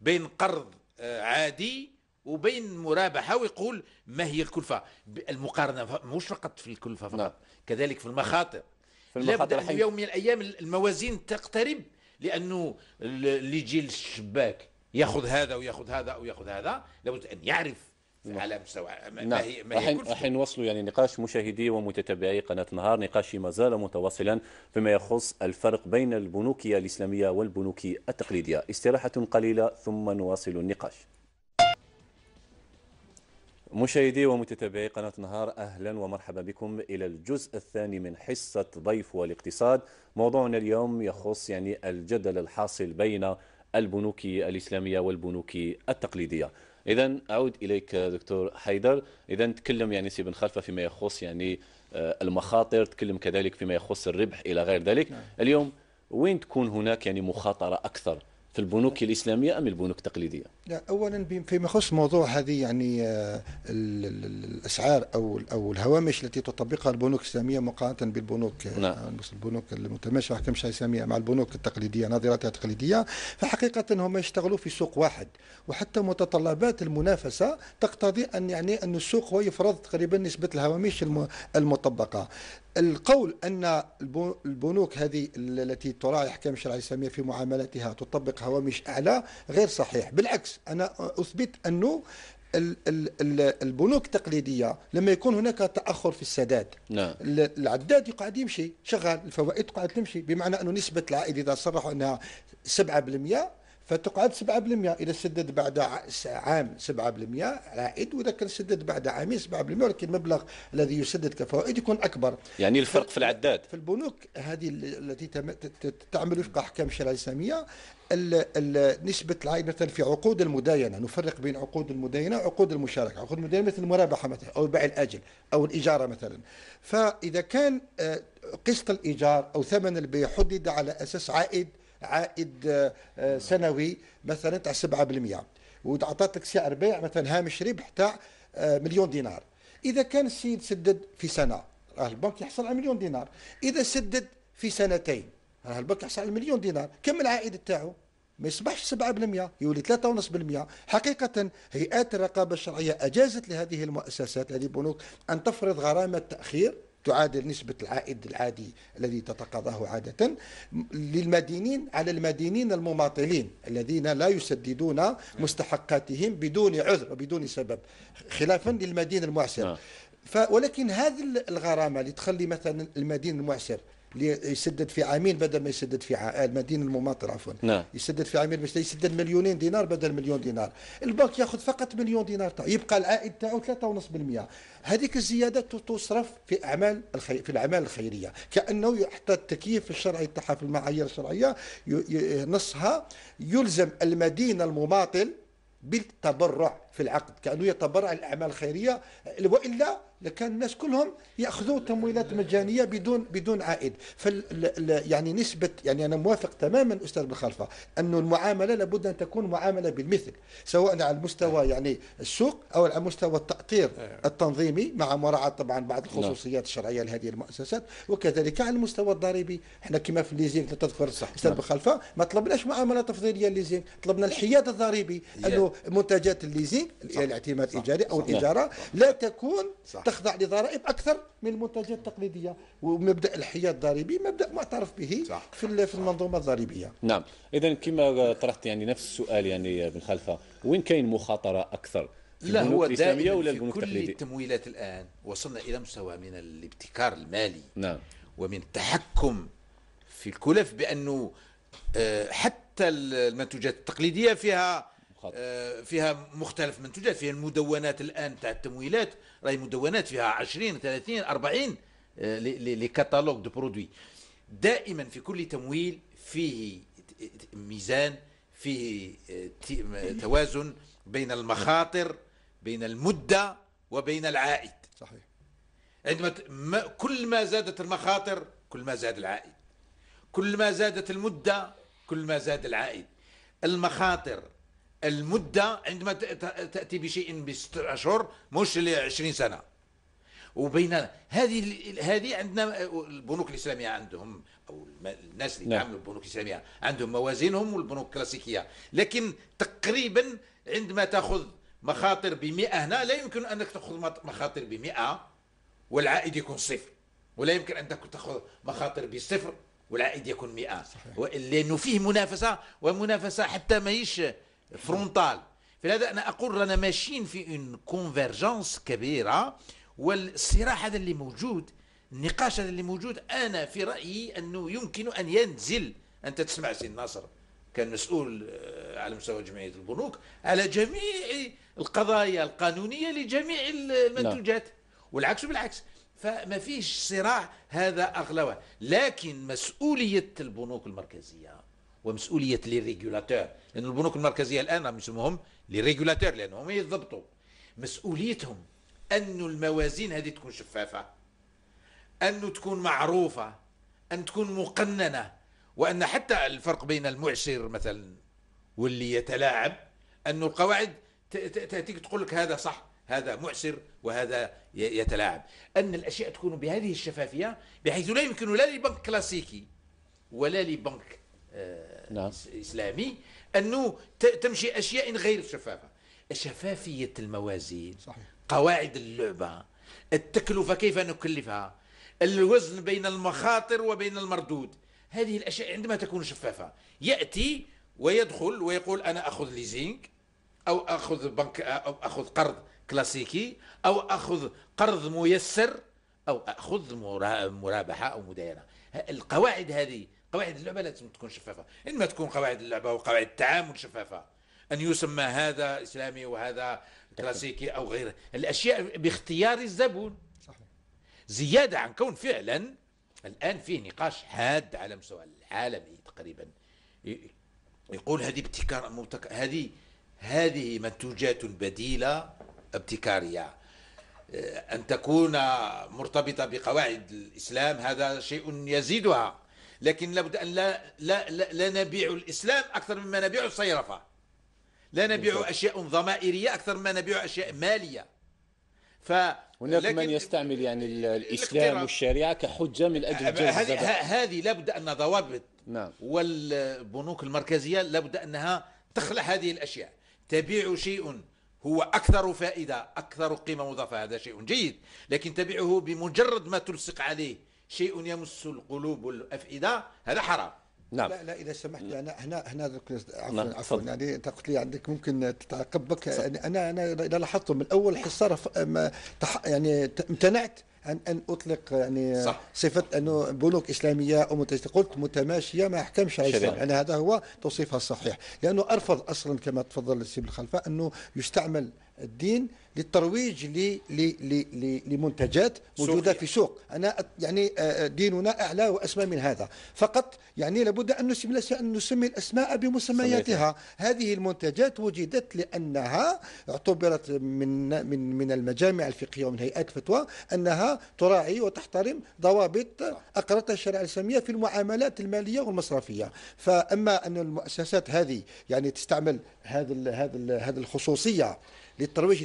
بين قرض آه، عادي وبين مرابحه ويقول ما هي الكلفه المقارنه مش فقط في الكلفه فقط لا. نعم. كذلك في المخاطر لابد انه يوم من الايام الموازين تقترب لانه اللي يجي للشباك ياخذ هذا وياخذ هذا وياخذ هذا لابد ان يعرف نعم. على مستوى ما نعم. هي ما هي راح نواصلوا يعني نقاش مشاهدي ومتتبعي قناه نهار نقاشي ما زال متواصلا فيما يخص الفرق بين البنوكيه الاسلاميه والبنوك التقليديه استراحه قليله ثم نواصل النقاش مشاهدي ومتتبعي قناة نهار أهلا ومرحبا بكم إلى الجزء الثاني من حصة ضيف والاقتصاد موضوعنا اليوم يخص يعني الجدل الحاصل بين البنوك الإسلامية والبنوك التقليدية اذا اعود اليك دكتور حيدر اذا تكلم يعني سي بن خلفه فيما يخص يعني آه، المخاطر تكلم كذلك فيما يخص الربح الى غير ذلك نعم. اليوم وين تكون هناك يعني مخاطره اكثر في البنوك الاسلاميه ام البنوك التقليديه لا اولا فيما يخص موضوع هذه يعني آه، الاسعار او او الهوامش التي تطبقها البنوك الاسلاميه مقارنه بالبنوك آه، نعم. البنوك المتماشيه كم اسلاميه مع البنوك التقليديه نظيرتها التقليديه فحقيقه هم يشتغلوا في سوق واحد وحتى متطلبات المنافسه تقتضي ان يعني ان السوق هو يفرض تقريبا نسبه الهوامش المطبقه القول ان البنوك هذه التي تراعي احكام الشرعيه الاسلاميه في معاملاتها تطبق هوامش اعلى غير صحيح بالعكس انا اثبت انه البنوك التقليديه لما يكون هناك تاخر في السداد نعم. لا. العداد يقعد يمشي شغال الفوائد تقعد تمشي بمعنى انه نسبه العائد اذا صرحوا انها 7% فتقعد 7% اذا سدد بعد عام 7% عائد واذا كان سدد بعد عامين 7% ولكن المبلغ الذي يسدد كفوائد يكون اكبر يعني الفرق في العداد في البنوك هذه التي تعمل وفق احكام الشريعه الاسلاميه نسبة العائد مثلا في عقود المداينة نفرق بين عقود المداينة وعقود المشاركة عقود المداينة مثل المرابحة مثلا أو البيع الآجل أو الإجارة مثلا فإذا كان آه، قسط الإيجار أو ثمن البيع حدد على أساس عائد عائد آه، آه، سنوي مثلا تاع 7% وعطاتك سعر بيع مثلا هامش ربح تاع آه، مليون دينار اذا كان السيد سدد في سنه راه البنك يحصل على مليون دينار اذا سدد في سنتين راه البنك يحصل على مليون دينار كم العائد تاعو ما يصبحش 7% يولي 3.5% حقيقة هيئات الرقابة الشرعية أجازت لهذه المؤسسات هذه البنوك أن تفرض غرامة تأخير تعادل نسبة العائد العادي الذي تتقاضاه عادة للمدينين على المدينين المماطلين الذين لا يسددون مستحقاتهم بدون عذر وبدون سبب خلافا للمدين المعسر نعم. ولكن هذه الغرامة اللي تخلي مثلا المدين المعسر يسدد في عامين بدل ما يسدد في عام آه، مدين المماطر عفوا نعم. يسدد في عامين باش يسدد مليونين دينار بدل مليون دينار البنك ياخذ فقط مليون دينار تاع يبقى العائد تاعو 3.5% هذيك الزياده تصرف في اعمال الخير في الاعمال الخيريه كانه حتى التكييف الشرعي تاعها في المعايير الشرعيه نصها يلزم المدينه المماطل بالتبرع في العقد كانه يتبرع الاعمال الخيريه والا لكان الناس كلهم ياخذوا تمويلات مجانيه بدون بدون عائد فال يعني نسبه يعني انا موافق تماما استاذ بن خلفه انه المعامله لابد ان تكون معامله بالمثل سواء على المستوى يعني السوق او على مستوى التاطير نعم. التنظيمي مع مراعاه طبعا بعض نعم. الخصوصيات الشرعيه لهذه المؤسسات وكذلك على المستوى الضريبي احنا كما في الليزين تذكر استاذ نعم. بن خلفه ما طلبناش معامله تفضيليه للليزين طلبنا الحياد الضريبي انه منتجات الليزين الاعتماد يعني الايجاري او الاجاره لا تكون تخضع لضرائب اكثر من المنتجات التقليديه ومبدا الحياد الضريبي مبدا معترف به في في المنظومه الضريبيه نعم اذا كما طرحت يعني نفس السؤال يعني بن خلفه وين كاين مخاطره اكثر لا هو دائما ولا في كل التقليدي. التمويلات الان وصلنا الى مستوى من الابتكار المالي نعم ومن التحكم في الكلف بانه آه، حتى المنتوجات التقليديه فيها فقط آه، فيها مختلف منتوجات فيها المدونات الان تاع التمويلات راهي مدونات فيها 20 30 40 لي كاتالوج دو برودوي دائما في كل تمويل فيه ميزان فيه آه، توازن بين المخاطر بين المده وبين العائد صحيح عندما كل ما زادت المخاطر كل ما زاد العائد كل ما زادت المده كل ما زاد العائد المخاطر المدة عندما تأتي بشيء بست أشهر مش 20 سنة وبين هذه هذه عندنا آه، البنوك الاسلاميه عندهم او الناس اللي يعملوا نعم. البنوك الاسلاميه عندهم موازينهم والبنوك الكلاسيكيه لكن تقريبا عندما تاخذ مخاطر ب 100 هنا لا يمكن انك تاخذ مخاطر ب 100 والعائد يكون صفر ولا يمكن انك تاخذ مخاطر بصفر والعائد يكون 100 لانه فيه منافسه ومنافسه حتى ماهيش فرونتال فلهذا انا اقول رانا ماشيين في اون كونفرجنس كبيره والصراع هذا اللي موجود النقاش هذا اللي موجود انا في رايي انه يمكن ان ينزل انت تسمع سي الناصر كان مسؤول آه، على مستوى جمعيه البنوك على جميع القضايا القانونيه لجميع نعم. المنتوجات والعكس بالعكس فما فيش صراع هذا اغلوه لكن مسؤوليه البنوك المركزيه ومسؤوليه لي ريغولاتور لأن البنوك المركزية الآن راهم يسموهم لي ريغولاتور لأنهم هم يضبطوا مسؤوليتهم أن الموازين هذه تكون شفافة أن تكون معروفة أن تكون مقننة وأن حتى الفرق بين المعسر مثلا واللي يتلاعب أن القواعد تأتيك تقول لك هذا صح هذا معسر وهذا يتلاعب أن الأشياء تكون بهذه الشفافية بحيث لا يمكن لا لبنك كلاسيكي ولا لبنك آه، نعم. إسلامي أنه تمشي أشياء غير شفافة شفافية الموازين صحيح. قواعد اللعبة التكلفة كيف نكلفها الوزن بين المخاطر وبين المردود هذه الأشياء عندما تكون شفافة يأتي ويدخل ويقول أنا أخذ ليزينج أو أخذ بنك أو أخذ قرض كلاسيكي أو أخذ قرض ميسر أو أخذ مرابحة أو مدايره القواعد هذه قواعد اللعبه لازم تكون شفافه اما تكون قواعد اللعبه وقواعد التعامل شفافه ان يسمى هذا اسلامي وهذا كلاسيكي او غيره الاشياء باختيار الزبون صحيح. زياده عن كون فعلا الان فيه نقاش حاد على مستوى العالمي تقريبا يقول هذه ابتكار مبتك... هذه هذه منتوجات بديله ابتكاريه ان تكون مرتبطه بقواعد الاسلام هذا شيء يزيدها لكن لابد أن لا, لا, لا, لا نبيع الإسلام أكثر مما نبيع الصيرفة لا نبيع أشياء ضمائرية أكثر مما نبيع أشياء مالية ف هناك من يستعمل يعني الإسلام والشريعة كحجة من أجل جواز هذه لابد أن ضوابط نعم. والبنوك المركزية لابد أنها تخلع هذه الأشياء تبيع شيء هو أكثر فائدة أكثر قيمة مضافة هذا شيء جيد لكن تبيعه بمجرد ما تلصق عليه شيء يمس القلوب والافئده هذا حرام نعم لا لا اذا سمحت انا هنا هنا عفوا نعم، عفوا يعني انت قلت لي عندك ممكن تتعقب بك يعني انا انا اذا لاحظت من اول حصه يعني امتنعت ان ان اطلق يعني صح. صفه انه بنوك اسلاميه او قلت متماشيه ما احكمش على يعني هذا هو توصيفها الصحيح لانه ارفض اصلا كما تفضل السيد الخلفاء انه يستعمل الدين للترويج ل ل لي لمنتجات موجوده في سوق انا يعني آه، آه، ديننا اعلى واسمى من هذا فقط يعني لابد ان نسمي ان نسمي الاسماء بمسمياتها هذه المنتجات وجدت لانها اعتبرت من من من المجامع الفقهيه ومن هيئات الفتوى انها تراعي وتحترم ضوابط اقرتها الشريعه الاسلاميه في المعاملات الماليه والمصرفيه فاما ان المؤسسات هذه يعني تستعمل هذا هذا هذه الخصوصيه للترويج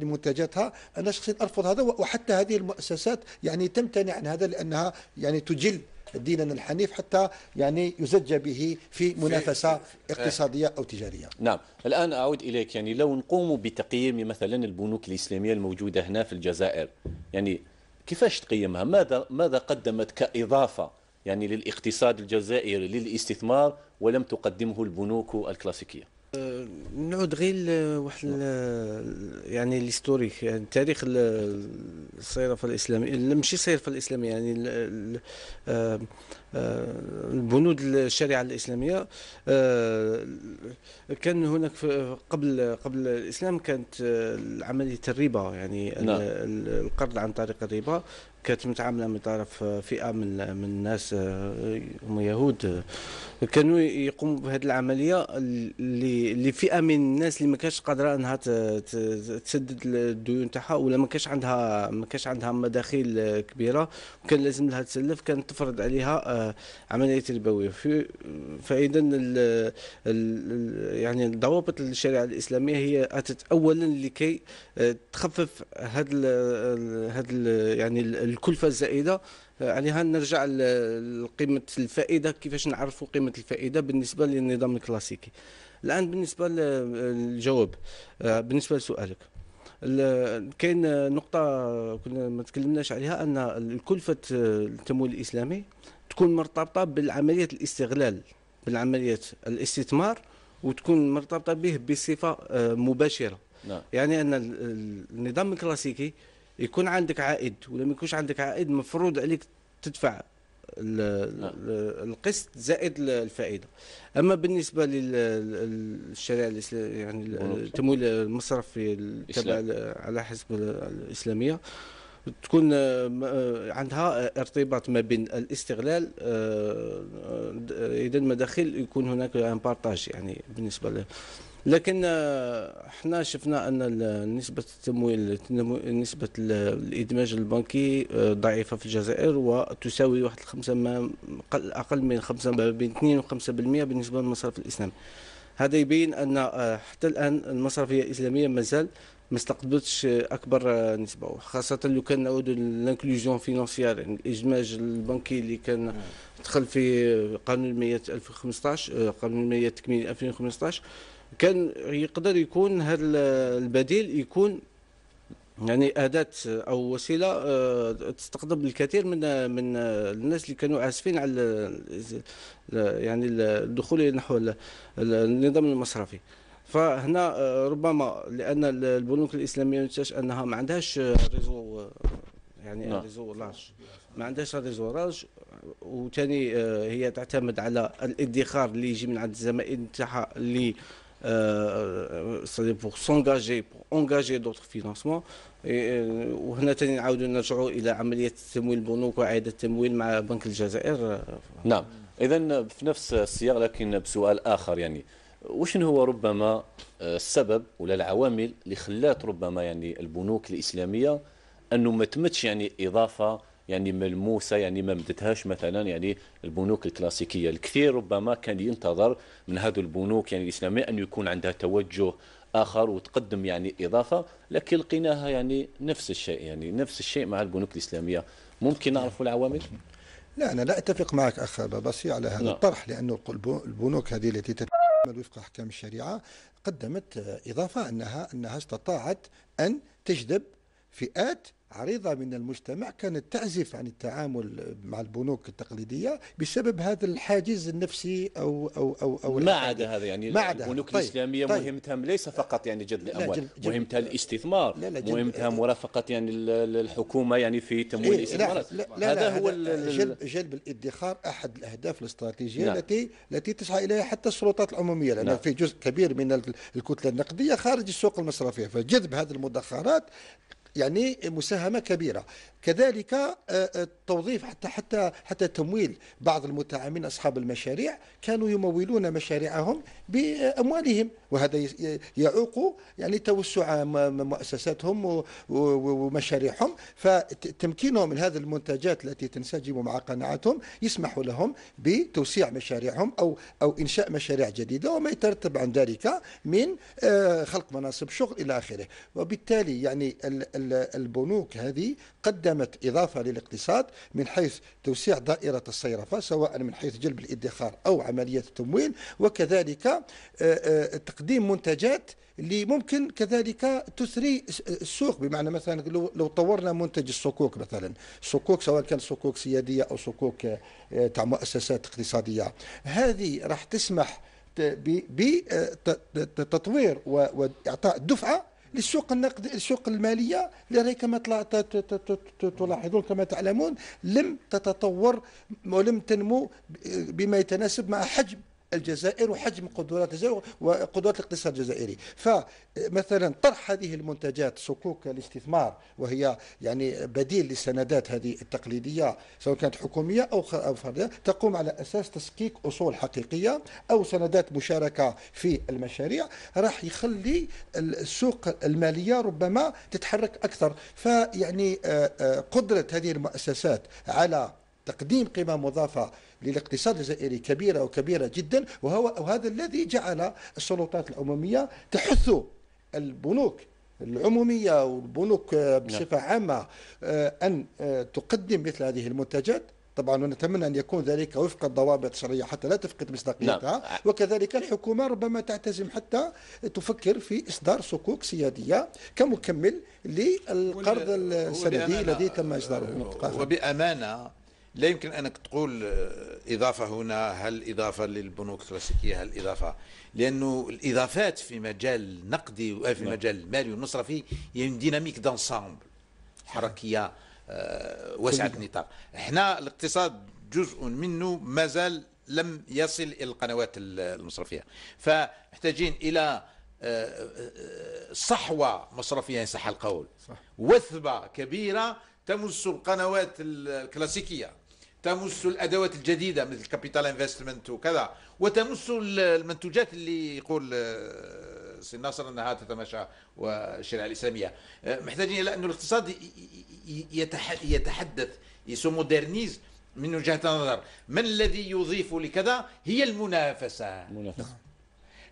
لمنتجاتها انا شخصيا ارفض هذا وحتى هذه المؤسسات يعني تمتنع عن هذا لانها يعني تجل ديننا الحنيف حتى يعني يزج به في منافسه اقتصاديه او تجاريه. آه. نعم، الان اعود اليك يعني لو نقوم بتقييم مثلا البنوك الاسلاميه الموجوده هنا في الجزائر، يعني كيفاش تقيمها؟ ماذا ماذا قدمت كاضافه يعني للاقتصاد الجزائري للاستثمار ولم تقدمه البنوك الكلاسيكيه؟ نعود غير لواحد يعني ليستوريك يعني تاريخ الصيرفه الاسلاميه ماشي الصيرفه الاسلاميه يعني آه، آه، البنود الشريعه الاسلاميه آه، كان هناك قبل قبل الاسلام كانت عمليه الربا يعني نعم. القرض عن طريق الربا كانت متعامله من طرف فئه من من الناس هم يهود كانوا يقوموا بهذه العمليه اللي اللي فئه من الناس اللي ما كانتش قادره انها تسدد الديون تاعها ولا ما كانش عندها ما كانش عندها مداخيل كبيره وكان لازم لها تسلف كانت تفرض عليها آه، عمليه ربويه فاذا يعني ضوابط الشريعه الاسلاميه هي اتت اولا لكي آه، تخفف هذا هذا يعني الكلفه الزائده آه، عليها يعني نرجع لقيمه الفائده كيفاش نعرفوا قيمه الفائده بالنسبه للنظام الكلاسيكي الان بالنسبه للجواب آه، بالنسبه لسؤالك كاين نقطه كنا ما تكلمناش عليها ان الكلفه التمويل آه، الاسلامي تكون مرتبطه بالعمليه الاستغلال بالعمليه الاستثمار وتكون مرتبطه به بصفه مباشره نعم. يعني ان النظام الكلاسيكي يكون عندك عائد ولما يكونش عندك عائد مفروض عليك تدفع نعم. القسط زائد الفائده اما بالنسبه للشريعه الاسلاميه يعني التمويل المصرفي تبع على حسب الاسلاميه تكون آه، آه، عندها آه، ارتباط ما بين الاستغلال اذا المداخل يكون هناك ان بارتاج يعني بالنسبه له لكن احنا آه، شفنا ان نسبه التمويل نسبه الادماج البنكي آه، ضعيفه في الجزائر وتساوي واحد الخمسه ما اقل من خمسه ما بين 2 و 5% بالنسبه للمصرف الاسلامي هذا يبين ان آه، حتى الان المصرفيه الاسلاميه مازال ما استقبلتش اكبر نسبه خاصه لو كان نعود للانكلوجيون فينونسيير يعني الادماج البنكي اللي كان دخل في قانون المية 2015 قانون المية التكميلي 2015 كان يقدر يكون هذا البديل يكون يعني أداة أو وسيلة آه، تستخدم الكثير من من الناس اللي كانوا عازفين على يعني الدخول نحو النظام المصرفي فهنا آه، ربما لأن البنوك الإسلامية نتاش أنها ما عندهاش ريزو آه، يعني نعم. ريزو لارج ما عندهاش ريزو لارج وثاني هي تعتمد على الادخار اللي يجي من عند الزمائن تاعها اللي Euh, c'est-à-dire pour s'engager pour engager d'autres financements وهنا euh, تاني نعاودوا نرجعوا الى عمليه تمويل البنوك واعاده التمويل مع بنك الجزائر نعم اذا في نفس السياق لكن بسؤال اخر يعني وشنو هو ربما السبب ولا العوامل اللي خلات ربما يعني البنوك الاسلاميه انه ما تمتش يعني اضافه يعني ملموسه يعني ما مدتهاش مثلا يعني البنوك الكلاسيكيه الكثير ربما كان ينتظر من هذه البنوك يعني الاسلاميه ان يكون عندها توجه اخر وتقدم يعني اضافه لكن لقيناها يعني نفس الشيء يعني نفس الشيء مع البنوك الاسلاميه ممكن نعرف نعم. العوامل لا انا لا اتفق معك اخ بصي على هذا لا. نعم. الطرح لانه البنوك هذه التي تتعامل وفق احكام الشريعه قدمت اضافه انها انها استطاعت ان تجذب فئات عريضة من المجتمع كانت تعزف عن التعامل مع البنوك التقليدية بسبب هذا الحاجز النفسي أو أو أو, أو ما عدا هذا يعني ما البنوك طيب الإسلامية طيب مهمتهم ليس فقط يعني جذب الأموال مهمتها الاستثمار لا لا مهمتها مرافقة يعني الحكومة يعني في تمويل إيه، الاستثمارات لا لا لا هذا هو جلب, جلب الادخار أحد الأهداف الاستراتيجية نعم التي التي تسعى إليها حتى السلطات العمومية لأن نعم في جزء كبير من الكتلة النقدية خارج السوق المصرفية فجذب هذه المدخرات يعني مساهمة كبيرة كذلك آه، آه، التوظيف حتى حتى حتى تمويل بعض المتعاملين اصحاب المشاريع كانوا يمولون مشاريعهم باموالهم وهذا يعوق يعني توسع مؤسساتهم ومشاريعهم فتمكينهم من هذه المنتجات التي تنسجم مع قناعاتهم يسمح لهم بتوسيع مشاريعهم او او انشاء مشاريع جديده وما يترتب عن ذلك من آه، خلق مناصب شغل الى اخره وبالتالي يعني البنوك هذه قدم قدمت إضافة للاقتصاد من حيث توسيع دائرة الصيرفة سواء من حيث جلب الادخار أو عملية التمويل وكذلك آه، آه، تقديم منتجات اللي ممكن كذلك تثري السوق بمعنى مثلا لو طورنا منتج الصكوك مثلا الصكوك سواء كان صكوك سيادية أو صكوك آه، تاع مؤسسات اقتصادية هذه راح تسمح بتطوير وإعطاء دفعة للسوق النقد السوق الماليه اللي كما تلاحظون كما تعلمون لم تتطور ولم تنمو بما يتناسب مع حجم الجزائر وحجم قدرات الجزائر وقدرات الاقتصاد الجزائري فمثلا طرح هذه المنتجات صكوك الاستثمار وهي يعني بديل للسندات هذه التقليدية سواء كانت حكومية أو أو فردية تقوم على أساس تسكيك أصول حقيقية أو سندات مشاركة في المشاريع راح يخلي السوق المالية ربما تتحرك أكثر فيعني آه، آه، قدرة هذه المؤسسات على تقديم قيمة مضافة للاقتصاد الجزائري كبيرة وكبيرة جدا وهو وهذا الذي جعل السلطات الأممية تحث البنوك العمومية والبنوك بصفة نعم. عامة آه، أن آه، تقدم مثل هذه المنتجات طبعا ونتمنى ان يكون ذلك وفق الضوابط الشرعيه حتى لا تفقد مصداقيتها نعم. وكذلك الحكومه ربما تعتزم حتى تفكر في اصدار صكوك سياديه كمكمل للقرض السندي الذي تم اصداره وبامانه لا يمكن انك تقول آه، اضافه هنا هل اضافه للبنوك الكلاسيكيه هل اضافه لانه الاضافات في مجال النقدي وفي نعم. مجال المالي والمصرفي هي ديناميك دانسامبل حركيه آه، واسعه النطاق احنا الاقتصاد جزء منه مازال لم يصل الى القنوات المصرفيه فمحتاجين الى آه، صحوه مصرفيه ان يعني صح القول وثبه كبيره تمس القنوات الكلاسيكيه تمس الادوات الجديده مثل كابيتال انفستمنت وكذا وتمس المنتوجات اللي يقول آه، سي ناصر انها تتماشى والشريعه الاسلاميه آه، محتاجين الى انه الاقتصاد يتحدث مودرنيز من وجهه نظر من الذي يضيف لكذا هي المنافسه المنافسه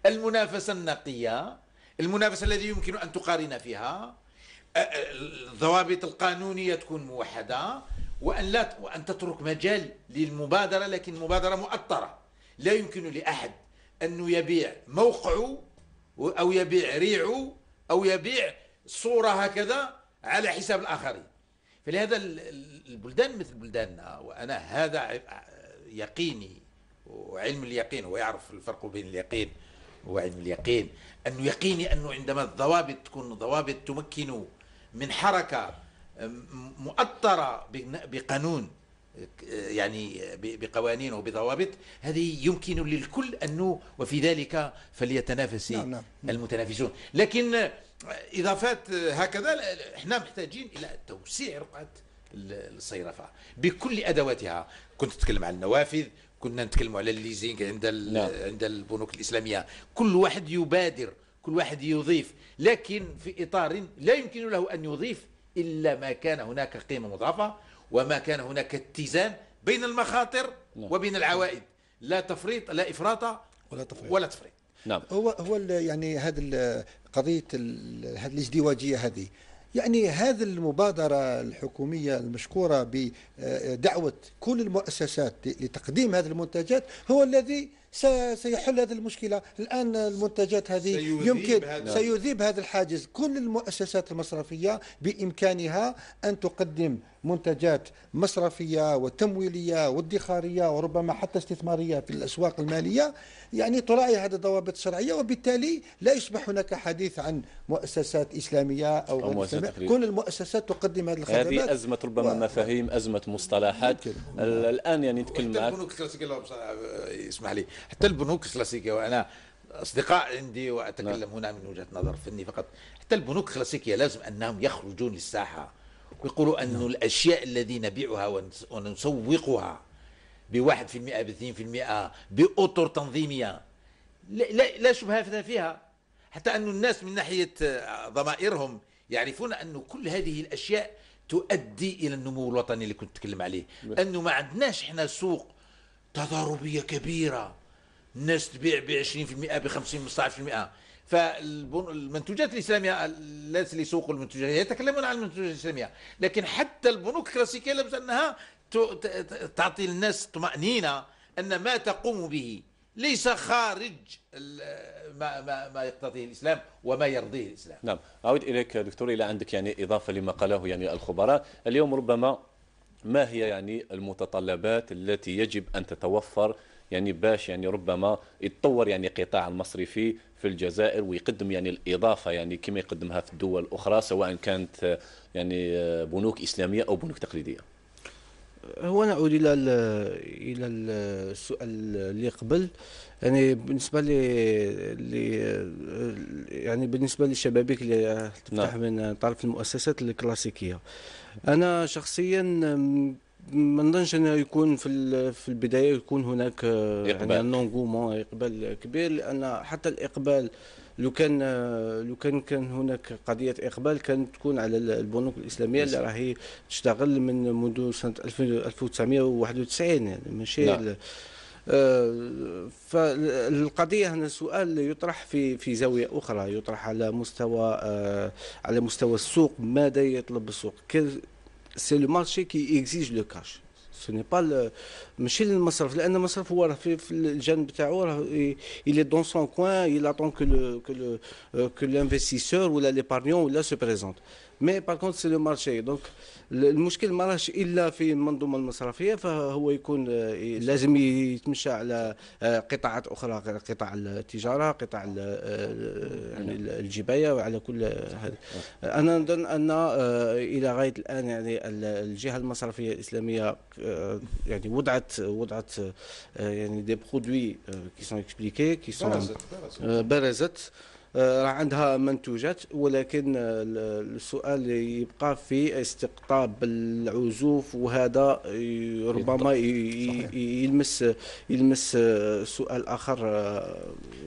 المنافسه النقيه المنافسه الذي يمكن ان تقارن فيها آه، الضوابط القانونيه تكون موحده وأن, لا وأن تترك مجال للمبادرة لكن مبادرة مؤطرة لا يمكن لأحد أنه يبيع موقعه أو يبيع ريعه أو يبيع صورة هكذا على حساب الآخرين فلهذا البلدان مثل بلداننا وأنا هذا يقيني وعلم اليقين هو يعرف الفرق بين اليقين وعلم اليقين أنه يقيني أنه عندما الضوابط تكون ضوابط تمكن من حركة مؤطرة بقانون يعني بقوانين وبضوابط هذه يمكن للكل أنه وفي ذلك فليتنافس نعم، نعم. المتنافسون لكن إضافات هكذا احنا محتاجين إلى توسيع رقعة الصيرفة بكل أدواتها كنت تتكلم عن النوافذ كنا نتكلم على الليزينغ عند نعم. عند البنوك الإسلامية كل واحد يبادر كل واحد يضيف لكن في إطار لا يمكن له أن يضيف إلا ما كان هناك قيمة مضاعفة وما كان هناك اتزان بين المخاطر نعم. وبين العوائد لا تفريط لا إفراط ولا تفريط ولا تفريط نعم هو هو يعني هذا قضية هذه الازدواجية هذه يعني هذه المبادرة الحكومية المشكورة بدعوة كل المؤسسات لتقديم هذه المنتجات هو الذي سيحل هذه المشكلة الآن المنتجات هذه سيذيب يمكن هذا. نعم. سيذيب هذا الحاجز كل المؤسسات المصرفية بإمكانها أن تقدم منتجات مصرفية وتمويلية وادخارية وربما حتى استثمارية في الأسواق المالية يعني تراعي هذه الضوابط الشرعية وبالتالي لا يصبح هناك حديث عن مؤسسات إسلامية أو, أو مؤسسات كل المؤسسات تقدم هذه الخدمات هذه أزمة ربما و... مفاهيم أزمة مصطلحات الآن يعني نتكلم معك آه، اسمح لي حتى البنوك الكلاسيكيه وانا اصدقاء عندي واتكلم لا. هنا من وجهه نظر فني فقط حتى البنوك الكلاسيكيه لازم انهم يخرجون للساحه ويقولوا انه نعم. الاشياء الذي نبيعها ونسوقها ب 1% ب 2% بأطر تنظيمية لا, لا شبهة فيها حتى أن الناس من ناحية ضمائرهم يعرفون أن كل هذه الأشياء تؤدي إلى النمو الوطني اللي كنت تتكلم عليه نعم. أنه ما عندناش إحنا سوق تضاربية كبيرة الناس تبيع ب 20% ب 50% 15% فالمنتوجات الاسلاميه الناس اللي يسوقوا المنتوجات يتكلمون عن المنتوجات الاسلاميه لكن حتى البنوك الكلاسيكيه لابد انها تعطي للناس طمانينه ان ما تقوم به ليس خارج ما ما ما يقتضيه الاسلام وما يرضيه الاسلام. نعم، اعود اليك دكتور الى عندك يعني اضافه لما قاله يعني الخبراء، اليوم ربما ما هي يعني المتطلبات التي يجب ان تتوفر يعني باش يعني ربما يتطور يعني قطاع المصرفي في الجزائر ويقدم يعني الاضافه يعني كما يقدمها في الدول الاخرى سواء كانت آه، يعني آه، بنوك اسلاميه او بنوك تقليديه هو نعود الى الى السؤال اللي قبل يعني بالنسبه ل لي يعني بالنسبه للشبابيك اللي تفتح نعم. من طرف المؤسسات الكلاسيكيه انا شخصيا ما نظنش انه يكون في في البدايه يكون هناك آه، يعني إقبال. يعني نونغومون اقبال كبير لان حتى الاقبال لو كان آه، لو كان كان هناك قضيه اقبال كانت تكون على البنوك الاسلاميه اللي راهي تشتغل من منذ سنه 1991 يعني ماشي نعم. آه، فالقضيه هنا السؤال يطرح في في زاويه اخرى يطرح على مستوى على مستوى السوق ماذا يطلب السوق c'est le marché qui exige le cash ce n'est pas le Monsieur, le masraf. Le il est dans son coin il attend que que euh, que l'investisseur ou l'épargnant ou là se présente مي بار كونت سي لو مارشي دونك المشكل ما راهش الا في المنظومه المصرفيه فهو يكون آه، لازم يتمشى على آه، قطاعات اخرى غير قطاع التجاره قطاع آه، يعني الجبايه وعلى كل هذا نعم. انا نظن ان الى غايه الان يعني الجهه المصرفيه الاسلاميه يعني وضعت وضعت يعني دي برودوي كي سون اكسبليكي كي سون برزت آه، راه عندها منتوجات ولكن آه، السؤال يبقى في استقطاب العزوف وهذا ربما يلمس يلمس آه، سؤال اخر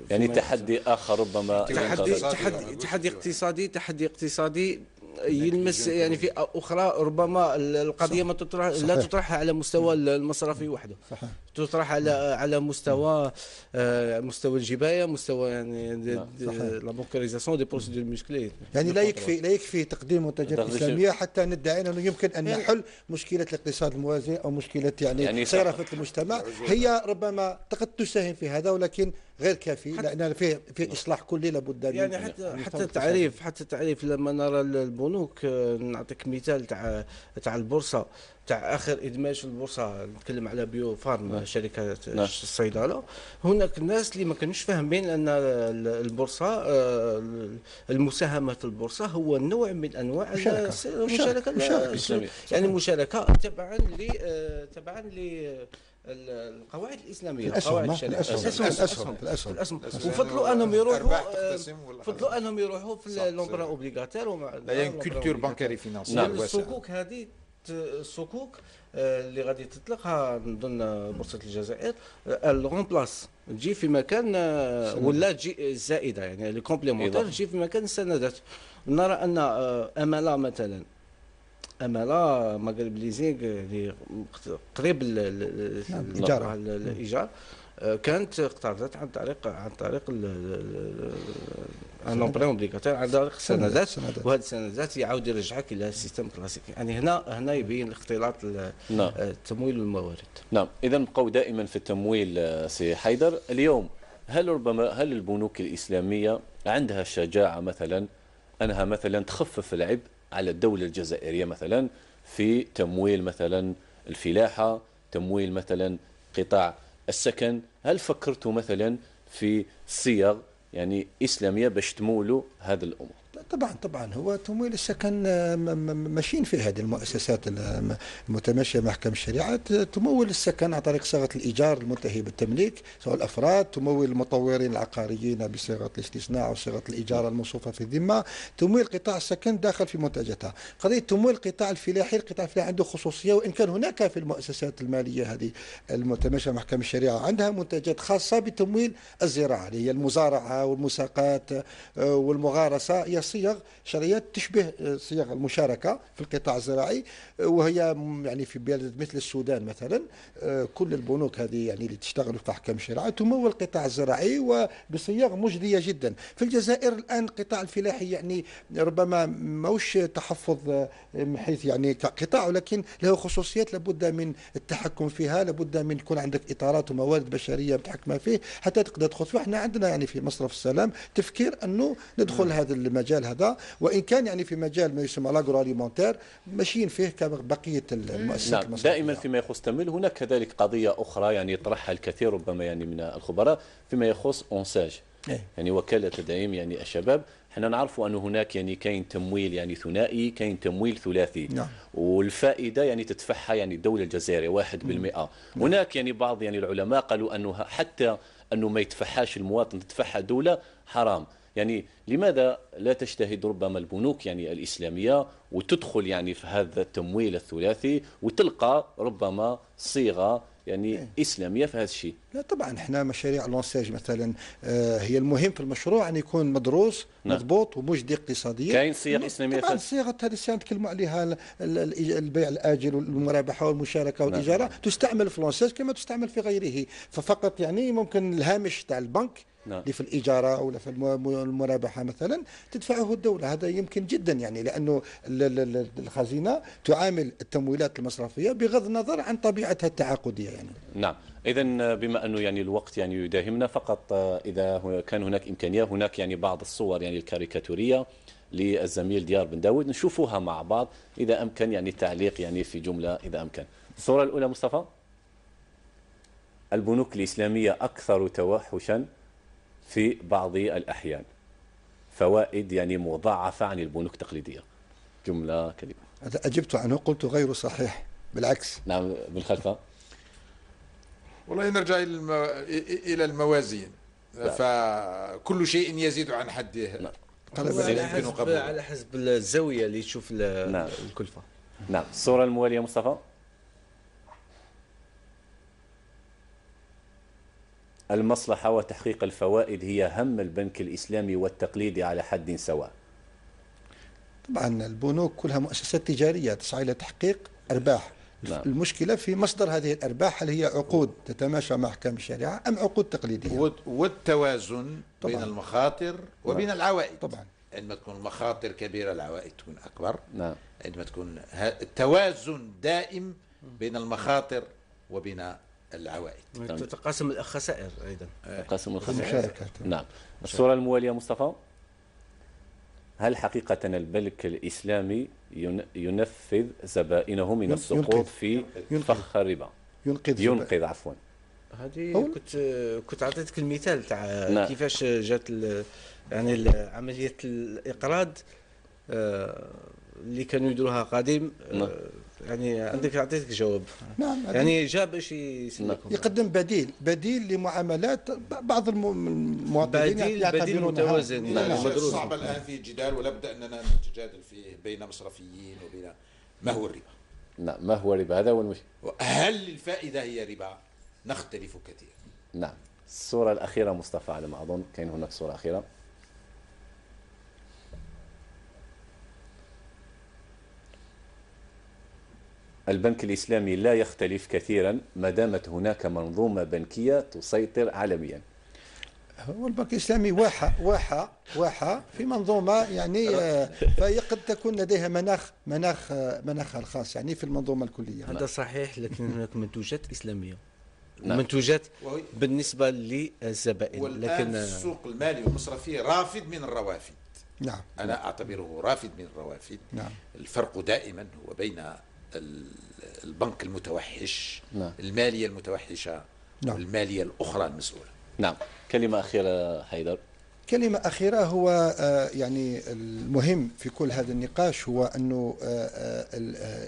يعني تحدي اخر ربما تحدي تحدي, تحدي اقتصادي تحدي اقتصادي يلمس يعني فئه اخرى ربما القضيه ما تطرح لا تطرحها على مستوى المصرفي وحده صحيح. تطرح على نعم. على مستوى آه، مستوى الجبايه مستوى يعني نعم، لا بونكريزاسيون دي بروسيدور ميسكلي يعني لا يكفي لا يكفي تقديم منتجات اسلاميه حتى ندعي انه يمكن ان نحل إيه. مشكله الاقتصاد الموازي او مشكله يعني, يعني صرافه المجتمع يعني هي ربما قد تساهم في هذا ولكن غير كافي لان فيه في اصلاح كلي لابد منه يعني حتى حتى التعريف حتى التعريف لما نرى البنوك آه، نعطيك مثال تاع تاع البورصه تاع اخر ادماج في البورصه نتكلم على بيو فارم نعم. شركه نعم. الصيدله هناك الناس اللي ما كانوش فاهمين ان البورصه آه، المساهمه في البورصه هو نوع من انواع المشاركه المشاركه يعني مشاركه تبعا ل آه، تبعا ل القواعد الاسلاميه الاسهم قواعد الشركه الاسهم الاسهم الاسهم, وفضلوا انهم يروحوا آه، فضلوا انهم يروحوا في لومبرا اوبليغاتير لا يعني كولتور بانكاري فينانسيير الصكوك هذه الصكوك آه، اللي غادي تطلقها نظن بورصه الجزائر آه، الرومبلاس تجي في مكان آه، ولا تجي الزائده يعني الكومبليمونتير تجي في مكان السندات نرى ان املا مثلا املا مغرب ليزينغ اللي يعني قريب الايجار آه، كانت اقترضت عن طريق عن طريق ان امبري اوبليغاتير عن طريق سندات وهذه السندات يعاود يرجعك الى السيستم كلاسيكي يعني هنا هنا يبين الاختلاط التمويل نعم. آه، والموارد نعم اذا نبقاو دائما في التمويل آه، سي حيدر اليوم هل ربما هل البنوك الاسلاميه عندها الشجاعه مثلا انها مثلا تخفف العبء على الدوله الجزائريه مثلا في تمويل مثلا الفلاحه تمويل مثلا قطاع السكن هل فكرتوا مثلا في صيغ يعني إسلامية باش تمولوا هذه الأمور طبعا طبعا هو تمويل السكن آه، ماشيين في هذه المؤسسات المتمشيه محكمه الشريعه تمول السكن عن طريق صيغه الايجار المنتهي بالتمليك سواء الافراد تمول المطورين العقاريين بصيغه الاستثناء او صيغه الايجار الموصوفه في الذمه تمويل قطاع السكن داخل في منتجاتها قضيه تمويل القطاع الفلاحي القطاع الفلاحي عنده خصوصيه وان كان هناك في المؤسسات الماليه هذه المتمشيه محكمه الشريعه عندها منتجات خاصه بتمويل الزراعه اللي هي المزارعه والمساقات آه، والمغارسه يصير صيغ شرعيات تشبه آه، صيغ المشاركه في القطاع الزراعي آه، وهي يعني في بلد مثل السودان مثلا آه، كل البنوك هذه يعني اللي تشتغل احكام الشريعه تمول القطاع الزراعي وبصيغ مجديه جدا في الجزائر الان القطاع الفلاحي يعني ربما موش تحفظ من حيث يعني كقطاع ولكن له خصوصيات لابد من التحكم فيها لابد من يكون عندك اطارات وموارد بشريه متحكمه فيه حتى تقدر تدخل فيه احنا عندنا يعني في مصرف السلام تفكير انه ندخل نعم. هذا المجال المجال هذا وان كان يعني في مجال ما يسمى لاغرو اليمونتير ماشيين فيه كبقيه نعم، المؤسسات نعم دائما فيما يخص تمويل هناك كذلك قضيه اخرى يعني يطرحها الكثير ربما يعني من الخبراء فيما يخص اونساج إيه. يعني وكاله تدعيم يعني الشباب احنا نعرفوا انه هناك يعني كاين تمويل يعني ثنائي كاين تمويل ثلاثي نعم. والفائده يعني تدفعها يعني الدوله الجزائريه 1% نعم. هناك يعني بعض يعني العلماء قالوا انه حتى انه ما يدفعهاش المواطن تدفعها الدوله حرام يعني لماذا لا تجتهد ربما البنوك يعني الإسلامية وتدخل يعني في هذا التمويل الثلاثي وتلقى ربما صيغة يعني إيه؟ اسلاميه في هذا الشيء لا طبعا احنا مشاريع لونساج مثلا آه، هي المهم في المشروع ان يكون مدروس نعم. مضبوط ومجدي اقتصاديا كاين صيغ نعم، اسلاميه طبعا صيغه هذه الصيغه نتكلموا عليها البيع الاجل والمرابحه والمشاركه نعم. والاجاره نعم. تستعمل في لونساج كما تستعمل في غيره ففقط يعني ممكن الهامش تاع البنك نعم. اللي في الإجارة ولا في المرابحة مثلا تدفعه الدولة هذا يمكن جدا يعني لأنه الخزينة تعامل التمويلات المصرفية بغض النظر عن طبيعتها التعاقدية يعني نعم اذا بما انه يعني الوقت يعني يداهمنا فقط اذا كان هناك امكانيه هناك يعني بعض الصور يعني الكاريكاتوريه للزميل ديار بن داود نشوفوها مع بعض اذا امكن يعني التعليق يعني في جمله اذا امكن الصوره الاولى مصطفى البنوك الاسلاميه اكثر توحشا في بعض الأحيان فوائد يعني مضاعفة عن البنوك التقليدية جملة كلمة أجبت عنه قلت غير صحيح بالعكس نعم بالخلفة والله نرجع إلى الموازين لا. فكل شيء يزيد عن حده نعم. على حسب, على حسب الزاوية اللي تشوف نعم. الكلفة نعم الصورة الموالية مصطفى المصلحة وتحقيق الفوائد هي هم البنك الإسلامي والتقليدي على حد سواء طبعا البنوك كلها مؤسسات تجارية تسعى إلى تحقيق أرباح لا. نعم. المشكلة في مصدر هذه الأرباح هل هي عقود تتماشى مع أحكام الشريعة أم عقود تقليدية والتوازن طبعا. بين المخاطر وبين لا. نعم. العوائد طبعا عندما تكون المخاطر كبيرة العوائد تكون أكبر نعم. عندما تكون التوازن دائم بين المخاطر وبين العوائد نعم. نعم. تتقاسم الخسائر ايضا تقاسم الخسائر نعم الصوره المواليه مصطفى هل حقيقة البنك الإسلامي ينفذ زبائنه من السقوط في فخ الربا ينقذ ينقذ عفوا هذه كنت كنت عطيتك المثال تاع نعم. كيفاش جات يعني عملية الإقراض آه، اللي كانوا يديروها قديم آه، يعني عندك اعطيتك جواب نعم يعني جاب شيء نعم. يقدم بديل بديل لمعاملات بعض المواطنين بديل بديل متوازن نعم. صعب الان في جدال ولا بد اننا نتجادل فيه بين مصرفيين وبين ما هو الربا نعم ما هو الربا هذا هو المشكل هل الفائده هي ربا نختلف كثيرا نعم الصوره الاخيره مصطفى على ما اظن كاين هناك صوره اخيره البنك الإسلامي لا يختلف كثيرا ما دامت هناك منظومة بنكية تسيطر عالميا هو البنك الاسلامي واحة واحة واحة في منظومة يعني آه، فهي قد تكون لديها مناخ مناخ آه، مناخها الخاص يعني في المنظومة الكلية هذا صحيح لكن هناك منتوجات إسلامية نعم. منتوجات بالنسبة للزبائن لكن السوق المالي والمصرفي رافد من الروافد نعم أنا أعتبره رافد من الروافد نعم. الفرق دائما هو بين البنك المتوحش نعم. المالية المتوحشة نعم. والمالية الأخرى المسؤولة نعم كلمة أخيرة حيدر كلمة أخيرة هو آه، يعني المهم في كل هذا النقاش هو أنه آه، آه،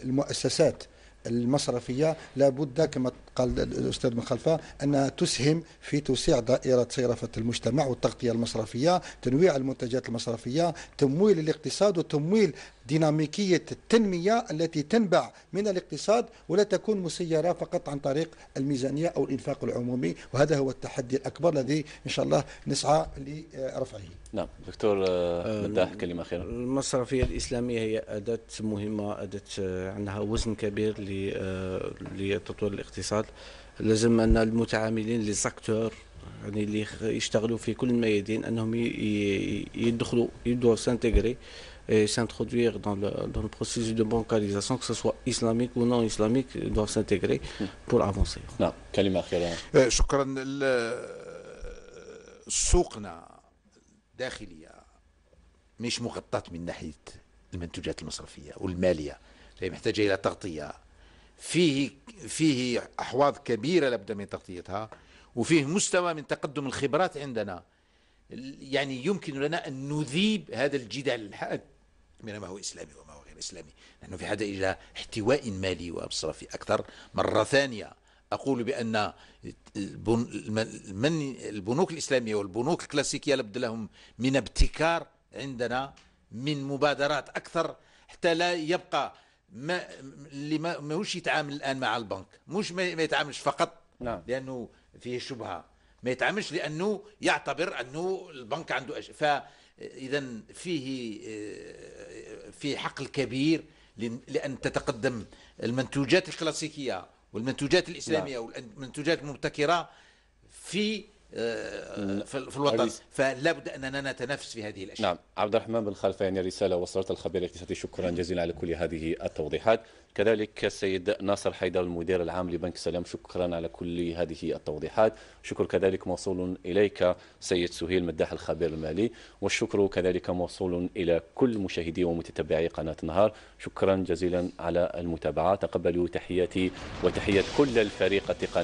المؤسسات المصرفية لابد كما قال الأستاذ بن خلفة أنها تسهم في توسيع دائرة صرافة المجتمع والتغطية المصرفية تنويع المنتجات المصرفية تمويل الاقتصاد وتمويل ديناميكية التنمية التي تنبع من الاقتصاد ولا تكون مسيرة فقط عن طريق الميزانية أو الإنفاق العمومي وهذا هو التحدي الأكبر الذي إن شاء الله نسعى لرفعه نعم دكتور آه، آه، مداح كلمة أخيرة المصرفية الإسلامية هي أداة مهمة أداة آه، عندها وزن كبير لتطوير الاقتصاد لازم أن المتعاملين لي يعني اللي يشتغلوا في كل الميادين انهم يدخلوا يبداو سانتيغري s'introduire dans le, dans le, processus de bancarisation, que ce soit islamique ou non islamique, doivent s'intégrer pour avancer. نعم كلمة أخيرة آه، شكرا آه، سوقنا الداخلية مش مغطاة من ناحية المنتوجات المصرفية والمالية فهي محتاجة إلى تغطية فيه فيه أحواض كبيرة لابد من تغطيتها وفيه مستوى من تقدم الخبرات عندنا يعني يمكن لنا أن نذيب هذا الجدال الحاد ما هو إسلامي وما هو غير إسلامي نحن في حاجة إلى احتواء مالي وصرفي أكثر مرة ثانية أقول بأن من البنوك الإسلامية والبنوك الكلاسيكية لابد لهم من ابتكار عندنا من مبادرات أكثر حتى لا يبقى ما اللي ماهوش يتعامل الآن مع البنك مش ما يتعاملش فقط نعم. لأنه فيه شبهة ما يتعاملش لأنه يعتبر أنه البنك عنده أش... ف إذا فيه آه، في حقل كبير لأن تتقدم المنتوجات الكلاسيكية والمنتوجات الإسلامية نعم. والمنتوجات المبتكرة في آه، في الوطن فلا بد اننا نتنافس في هذه الاشياء نعم عبد الرحمن بن خلفان يعني رساله وصلت الخبير الاقتصادي شكرا جزيلا على كل هذه التوضيحات كذلك السيد ناصر حيدر المدير العام لبنك السلام شكرا على كل هذه التوضيحات شكر كذلك موصول اليك سيد سهيل مداح الخبير المالي والشكر كذلك موصول الى كل مشاهدي ومتتبعي قناه النهار شكرا جزيلا على المتابعه تقبلوا تحياتي وتحيه كل الفريق التقني